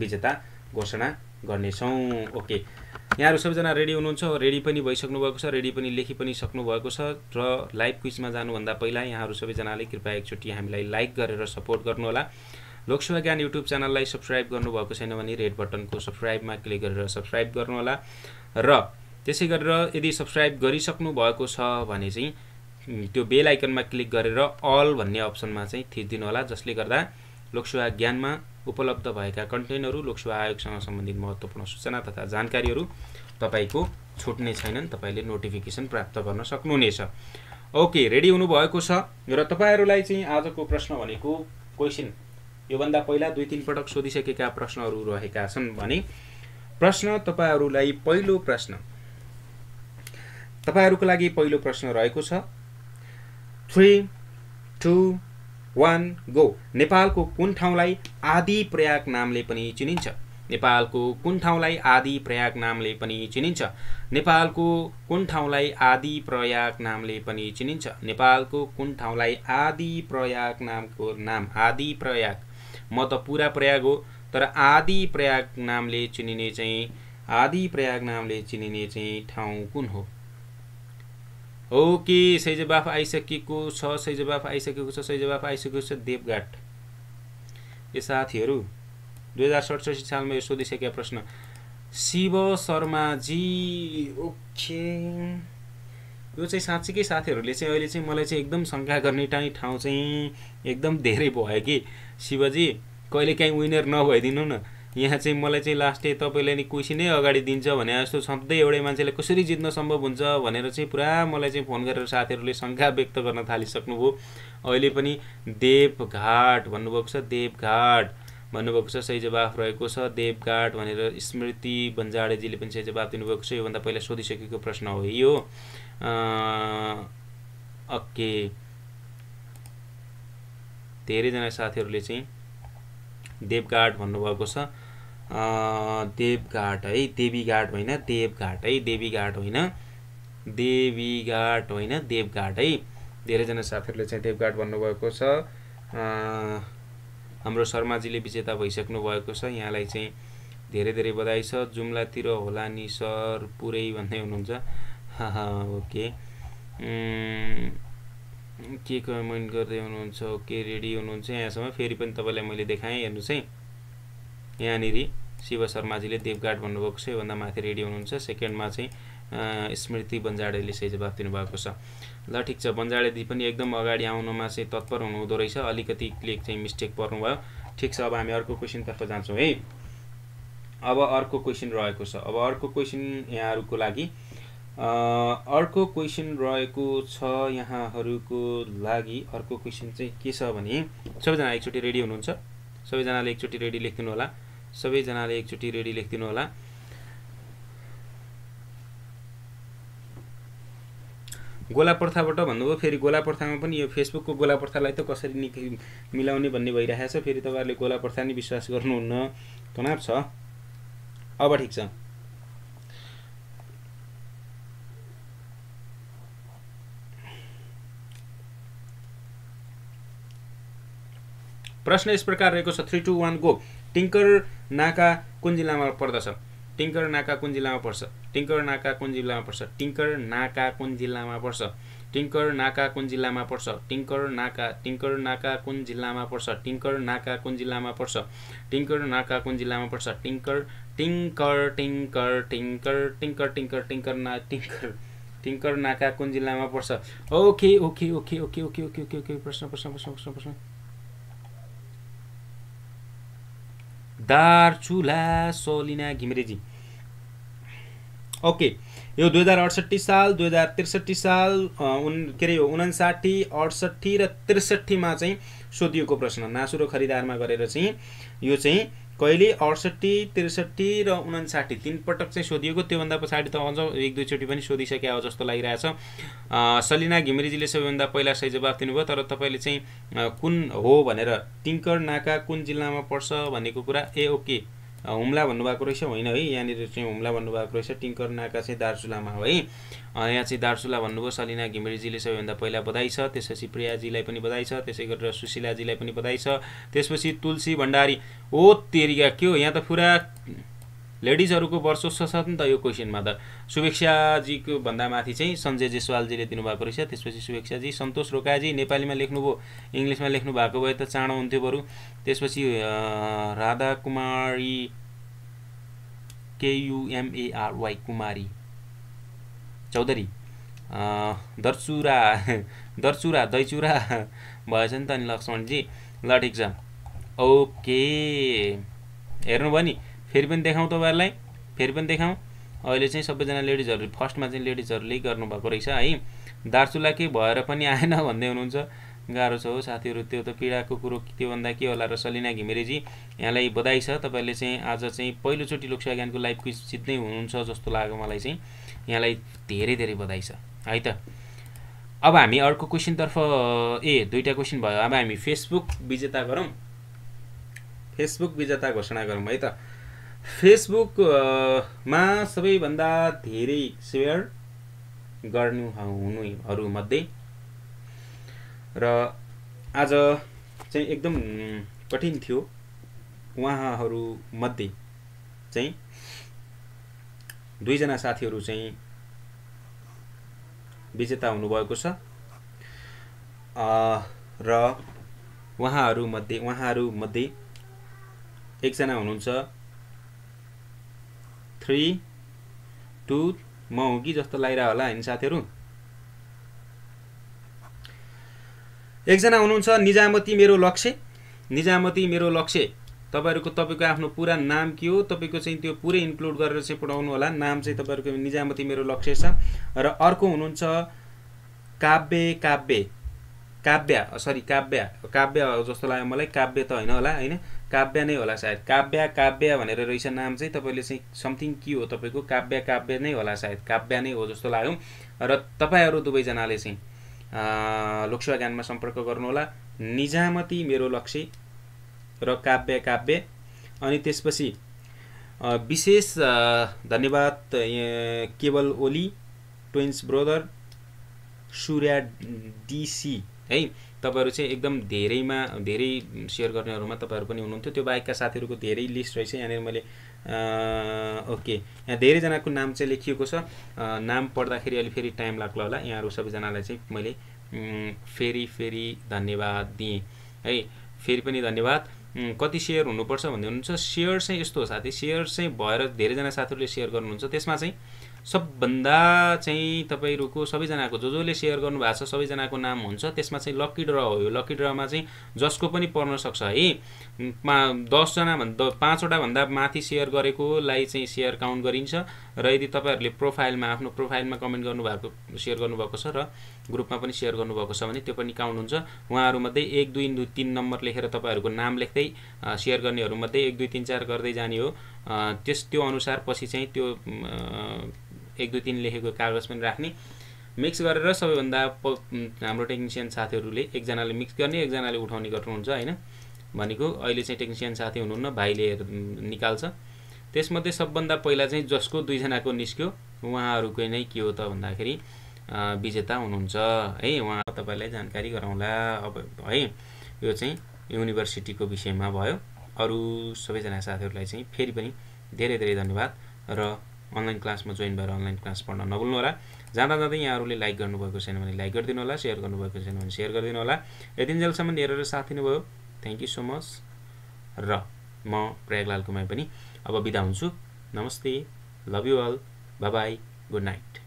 विजेता घोषणा गर्नेछौँ ओके यहाँहरू सबैजना रेडी हुनुहुन्छ रेडी पनि भइसक्नु भएको छ रेडी पनि लेखि पनि सक्नुभएको छ र लाइभ क्विजमा जानुभन्दा पहिला यहाँहरू सबैजनाले कृपया एकचोटि हामीलाई लाइक गरेर सपोर्ट गर्नुहोला लोकसेवा ज्ञान युट्युब च्यानललाई सब्सक्राइब गर्नुभएको छैन भने रेड बटनको सब्सक्राइबमा क्लिक गरेर सब्सक्राइब गर्नुहोला र त्यसै गरेर यदि सब्सक्राइब गरिसक्नु भएको छ भने चाहिँ त्यो बेल आइकनमा क्लिक गरेर अल भन्ने अप्सनमा चाहिँ थिचिदिनु होला जसले गर्दा लोकसेवा ज्ञानमा उपलब्ध भएका कन्टेन्टहरू लोकसेवा आयोगसँग सम्बन्धित महत्त्वपूर्ण सूचना तथा जानकारीहरू तपाईँको छुट्ने छैनन् तपाईँले नोटिफिकेसन प्राप्त गर्न सक्नुहुनेछ ओके रेडी हुनुभएको छ र तपाईँहरूलाई चाहिँ आजको प्रश्न भनेको क्वेसन योभन्दा पहिला दुई तिन पटक सोधिसकेका प्रश्नहरू रहेका छन् भने प्रश्न तपाईँहरूलाई पहिलो प्रश्न तपाईँहरूको लागि पहिलो प्रश्न रहेको छ थ्री टू वान गो नेपालको कुन ठाउँलाई आदि प्रयाग नामले पनि चिनिन्छ नेपालको कुन ठाउँलाई आदि प्रयाग नामले पनि चिनिन्छ नेपालको कुन ठाउँलाई आदि प्रयाग नामले पनि चिनिन्छ नेपालको कुन ठाउँलाई आदि प्रयाग नामको नाम आदि प्रयाग म त पुरा प्रयाग हो तर आदि प्रयाग नामले चिनिने चाहिँ आदि प्रयाग नामले चिनिने चाहिँ ठाउँ कुन हो ओके सही जवाफ आइसकेको छ सही जवाफ आइसकेको छ सही जवाफ आइसकेको छ देवघाट ए साथीहरू दुई हजार सडसठी सालमा यो सोधिसकेका प्रश्न शिव शर्माजी ओके यो चाहिँ साँच्चीकै साथीहरूले चाहिँ अहिले चाहिँ मलाई चाहिँ एकदम शङ्का गर्ने टाइम ठाउँ चाहिँ एकदम धेरै भयो कि शिवजी कहिले काहीँ विनर नभइदिनु न यहाँ चाहिँ मलाई चाहिँ लास्टले तपाईँले नि क्वेसनै अगाडि दिन्छ भने जस्तो सधैँ एउटै मान्छेले कसरी जित्न सम्भव हुन्छ भनेर चाहिँ पुरा मलाई चाहिँ फोन गरेर साथीहरूले शङ्का व्यक्त गर्न थालिसक्नुभयो अहिले पनि देवघाट भन्नुभएको छ देवघाट भन्नुभएको छ सही जवाफ रहेको छ देवघाट भनेर स्मृति बन्जाडेजीले पनि सही जवाफ दिनुभएको छ योभन्दा पहिला सोधिसकेको प्रश्न हो यो ओके धेरैजना साथीहरूले चाहिँ देवघाट भन्नुभएको छ देवघाट है देवीघाट होइन देवघाट है देवीघाट होइन देवीघाट होइन देवघाट है धेरैजना साथीहरूले चाहिँ देवघाट भन्नुभएको छ हाम्रो शर्माजीले विजेता भइसक्नु भएको छ यहाँलाई चाहिँ धेरै धेरै बधाई छ जुम्लातिर होला नि सर पुरै भन्दै हुनुहुन्छ ओके के कमेन्ट गर्दै हुनुहुन्छ ओके रेडी हुनुहुन्छ यहाँसम्म फेरि पनि तपाईँलाई मैले देखाएँ हेर्नुहोस् है यहाँनिर शिव शर्माजीले देवघाट भन्नुभएको छ सबैभन्दा माथि रेडी हुनुहुन्छ सेकेन्डमा चाहिँ स्मृति बन्जाडेले सही जवाब दिनुभएको छ ल ठिक छ बन्जाडेदी पनि एकदम अगाडि आउनुमा चाहिँ तत्पर हुनुहुँदो रहेछ अलिकति क्लिक चाहिँ मिस्टेक पर्नुभयो ठिक छ अब हामी अर्को क्वेसनतर्फ जान्छौँ है अब अर्को क्वेसन रहेको छ अब अर्को क्वेसन यहाँहरूको लागि अर्को क्वेसन रहेको छ यहाँहरूको लागि अर्को क्वेसन चाहिँ के छ भने सबैजना एकचोटि रेडी हुनुहुन्छ सबैजनाले एकचोटि रेडी लेखिदिनु होला सबैजनाले एकचोटि रेडी लेखिदिनु होला गोला प्रथाबाट भन्नुभयो फेरि गोला प्रथामा पनि यो फेसबुकको गोला प्रथालाई त कसरी नि मिलाउने भन्ने भइरहेको छ फेरि तपाईँहरूले गोला प्रथा नै विश्वास गर्नुहुन्न तनाव छ अब ठिक छ प्रश्न यस प्रकार रहेको छ three two one go Tinkar नाका कुन जिल्लामा पर्दछ टिङ्कर नाका कुन जिल्लामा पर्छ टिङ्कर नाका कुन जिल्लामा पर्छ टिङ्कर नाका कुन जिल्लामा पर्छ टिङ्कर नाका कुन जिल्लामा पर्छ टिङ्कर नाका टिङ्कर नाका कुन जिल्लामा पर्छ टिङ्कर नाका कुन जिल्लामा पर्छ टिङ्कर नाका कुन जिल्लामा पर्छ टिङ्कर टिङ्कर टिङ्कर टिङ्कर टिङ्कर टिङ्कर टिङ्कर ना टिङ्कर टिङ्कर नाका कुन जिल्लामा पर्छ okay okay okay okay okay okay okay okay प्रश्न प्रश्न प्रश्न प्रश्न प्रश्न चुला सलिना घिमरेजी ओके यो दुई हजार अडसट्ठी साल दुई हजार त्रिसठी साल उन के अरे यो उनासाठी अडसट्ठी र त्रिसठीमा चाहिँ सोधिएको प्रश्न नासुरो खरिदारमा गरेर चाहिँ यो चाहिँ कहिले अडसट्ठी त्रिसठी र उनासाठी तिनपटक चाहिँ सोधिएको त्योभन्दा पछाडि त अझ एक दुईचोटि पनि सोधिसके हो जस्तो लागिरहेछ सलिना घिमिरेजीले सबैभन्दा पहिला सही जवाफ दिनुभयो तर तपाईँले चाहिँ कुन हो भनेर टिङ्कर नाका कुन जिल्लामा पर्छ भनेको कुरा ए ओके हुम्ला भन्नुभएको रहेछ होइन है यहाँनिर चाहिँ हुम्ला भन्नुभएको रहेछ टिङ्कर नाका चाहिँ दार्चुलामा हो है यहाँ चाहिँ दार्चुला भन्नुभयो सलिना घिमिरेजीले सबैभन्दा पहिला बधाई छ त्यसपछि प्रियाजीलाई पनि बधाई छ त्यसै गरेर सुशीलाजीलाई पनि बधाई छ त्यसपछि तुलसी भण्डारी ओ तेरिका के हो यहाँ त पुरा लेडिजहरूको वर्चस्व छ नि त यो क्वेसनमा त शुभेक्षाजीको भन्दा माथि चाहिँ सञ्जय जेसवालजीले दिनुभएको रहेछ त्यसपछि शुभेक्षाजी सन्तोष रोकाजी नेपालीमा लेख्नुभयो इङ्ग्लिसमा लेख्नु भएको भए त चाँडो हुन्थ्यो बरु त्यसपछि राधा कुमारी केयुएमएआरवाई कुमारी चौधरी दर्चुरा दर्चुरा दैचुरा भएछ नि त अनि लक्ष्मणजी ल ठिक छ ओके हेर्नुभयो नि फेरि पनि देखाउँ तपाईँहरूलाई फेरि पनि देखाउँ अहिले चाहिँ सबैजना लेडिजहरू फर्स्टमा चाहिँ लेडिजहरूले गर्नुभएको रहेछ है दार्चुला के भएर पनि आएन भन्दै हुनुहुन्छ गाह्रो छ हो साथीहरू त्यो त पीडाको कुरो त्योभन्दा के होला र सलिना घिमिरेजी यहाँलाई बधाई छ तपाईँले चाहिँ आज चाहिँ पहिलोचोटि लोकसेवा ज्ञानको लाइभ क्विज जित्दै हुनुहुन्छ जस्तो लाग्यो मलाई चाहिँ यहाँलाई धेरै धेरै बधाई छ है त अब हामी अर्को क्वेसनतर्फ ए दुईवटा क्वेसन भयो अब हामी फेसबुक विजेता गरौँ फेसबुक विजेता घोषणा गरौँ है त फेसबुकमा सबैभन्दा धेरै सेयर गर्नु हुनुहरूमध्ये र आज चाहिँ एकदम कठिन थियो उहाँहरूमध्ये चाहिँ दुईजना साथीहरू चाहिँ विजेता हुनुभएको छ र उहाँहरूमध्ये उहाँहरूमध्ये एकजना हुनुहुन्छ थ्री टु म हो कि जस्तो लागिरह होला होइन साथीहरू एकजना हुनुहुन्छ निजामती मेरो लक्ष्य निजामती मेरो लक्ष्य तपाईँहरूको तपाईँको आफ्नो पुरा नाम के हो तपाईँको चाहिँ त्यो पुरै इन्क्लुड गरेर चाहिँ पठाउनु होला नाम चाहिँ तपाईँहरूको निजामती मेरो लक्ष्य छ र अर्को हुनुहुन्छ काव्य काव्य काव्य सरी काव्य काव्य जस्तो लाग्यो मलाई काव्य त होइन होला होइन काव्य नै होला सायद काव्य काव्य भनेर रहेछ नाम चाहिँ तपाईँले चाहिँ समथिङ के हो तपाईँको काव्य काव्य नै होला सायद काव्य नै हो जस्तो लाग्यो र तपाईँहरू दुवैजनाले चाहिँ लोकसेवा ज्ञानमा सम्पर्क गर्नुहोला निजामती मेरो लक्ष्य र काव्य काव्य अनि त्यसपछि विशेष धन्यवाद केवल ओली ट्विन्स ब्रदर सूर्य डिसी है तपाईँहरू चाहिँ एकदम धेरैमा धेरै सेयर गर्नेहरूमा तपाईँहरू पनि हुनुहुन्थ्यो त्यो बाहेकका साथीहरूको धेरै लिस्ट रहेछ यहाँनिर मैले ओके यहाँ धेरैजनाको नाम चाहिँ लेखिएको छ नाम पढ्दाखेरि अलिक फेरि टाइम लाग्ला होला यहाँहरू सबैजनालाई चाहिँ मैले फेरि फेरि धन्यवाद दिएँ है फेरि पनि धन्यवाद कति सेयर हुनुपर्छ भन्दै हुनुहुन्छ सेयर चाहिँ यस्तो हो साथी सेयर चाहिँ भएर धेरैजना साथीहरूले सेयर गर्नुहुन्छ त्यसमा चाहिँ सबभन्दा चाहिँ तपाईँहरूको सबैजनाको जो जसले सेयर गर्नुभएको छ सबैजनाको नाम हुन्छ त्यसमा चाहिँ लक्की ड्र हो यो लक्की ड्रमा चाहिँ जसको पनि पर्न सक्छ है पा दसजना भन्दा पाँचवटा भन्दा माथि सेयर गरेकोलाई चाहिँ सेयर काउन्ट गरिन्छ र यदि तपाईँहरूले प्रोफाइलमा आफ्नो प्रोफाइलमा कमेन्ट गर्नुभएको सेयर गर्नुभएको छ र ग्रुपमा पनि सेयर गर्नुभएको छ भने त्यो पनि काउन्ट हुन्छ उहाँहरूमध्ये एक दुई दुई तिन नम्बर लेखेर तपाईँहरूको नाम लेख्दै सेयर गर्नेहरूमध्ये एक दुई तिन चार गर्दै जाने हो त्यस त्यो अनुसार पछि चाहिँ त्यो एक दुई तिन लेखेको कागज पनि राख्ने मिक्स गरेर सबैभन्दा प हाम्रो टेक्निसियन साथीहरूले एकजनाले मिक्स गर्ने एकजनाले उठाउने गर्नुहुन्छ होइन भनेको अहिले चाहिँ टेक्निसियन साथी हुनुहुन्न भाइले निकाल्छ त्यसमध्ये सबभन्दा पहिला चाहिँ जसको दुईजनाको निस्क्यो उहाँहरूको नै के हो त भन्दाखेरि विजेता हुनुहुन्छ है उहाँ तपाईँलाई जानकारी गराउँला अब है यो चाहिँ युनिभर्सिटीको विषयमा भयो अरू सबैजना साथीहरूलाई चाहिँ फेरि पनि धेरै धेरै धन्यवाद र अनलाइन क्लासमा जोइन भएर अनलाइन क्लास पढ्न होला जाँदा जाँदै यहाँहरूले लाइक गर्नुभएको छैन भने लाइक गरिदिनु होला सेयर गर्नुभएको छैन भने सेयर गरिदिनु होला यतिन्जेलसम्म हेरेर साथ दिनुभयो थ्याङ्क यू सो मच र म प्रयागलाल कुमाई पनि अब बिदा हुन्छु नमस्ते love you all bye good night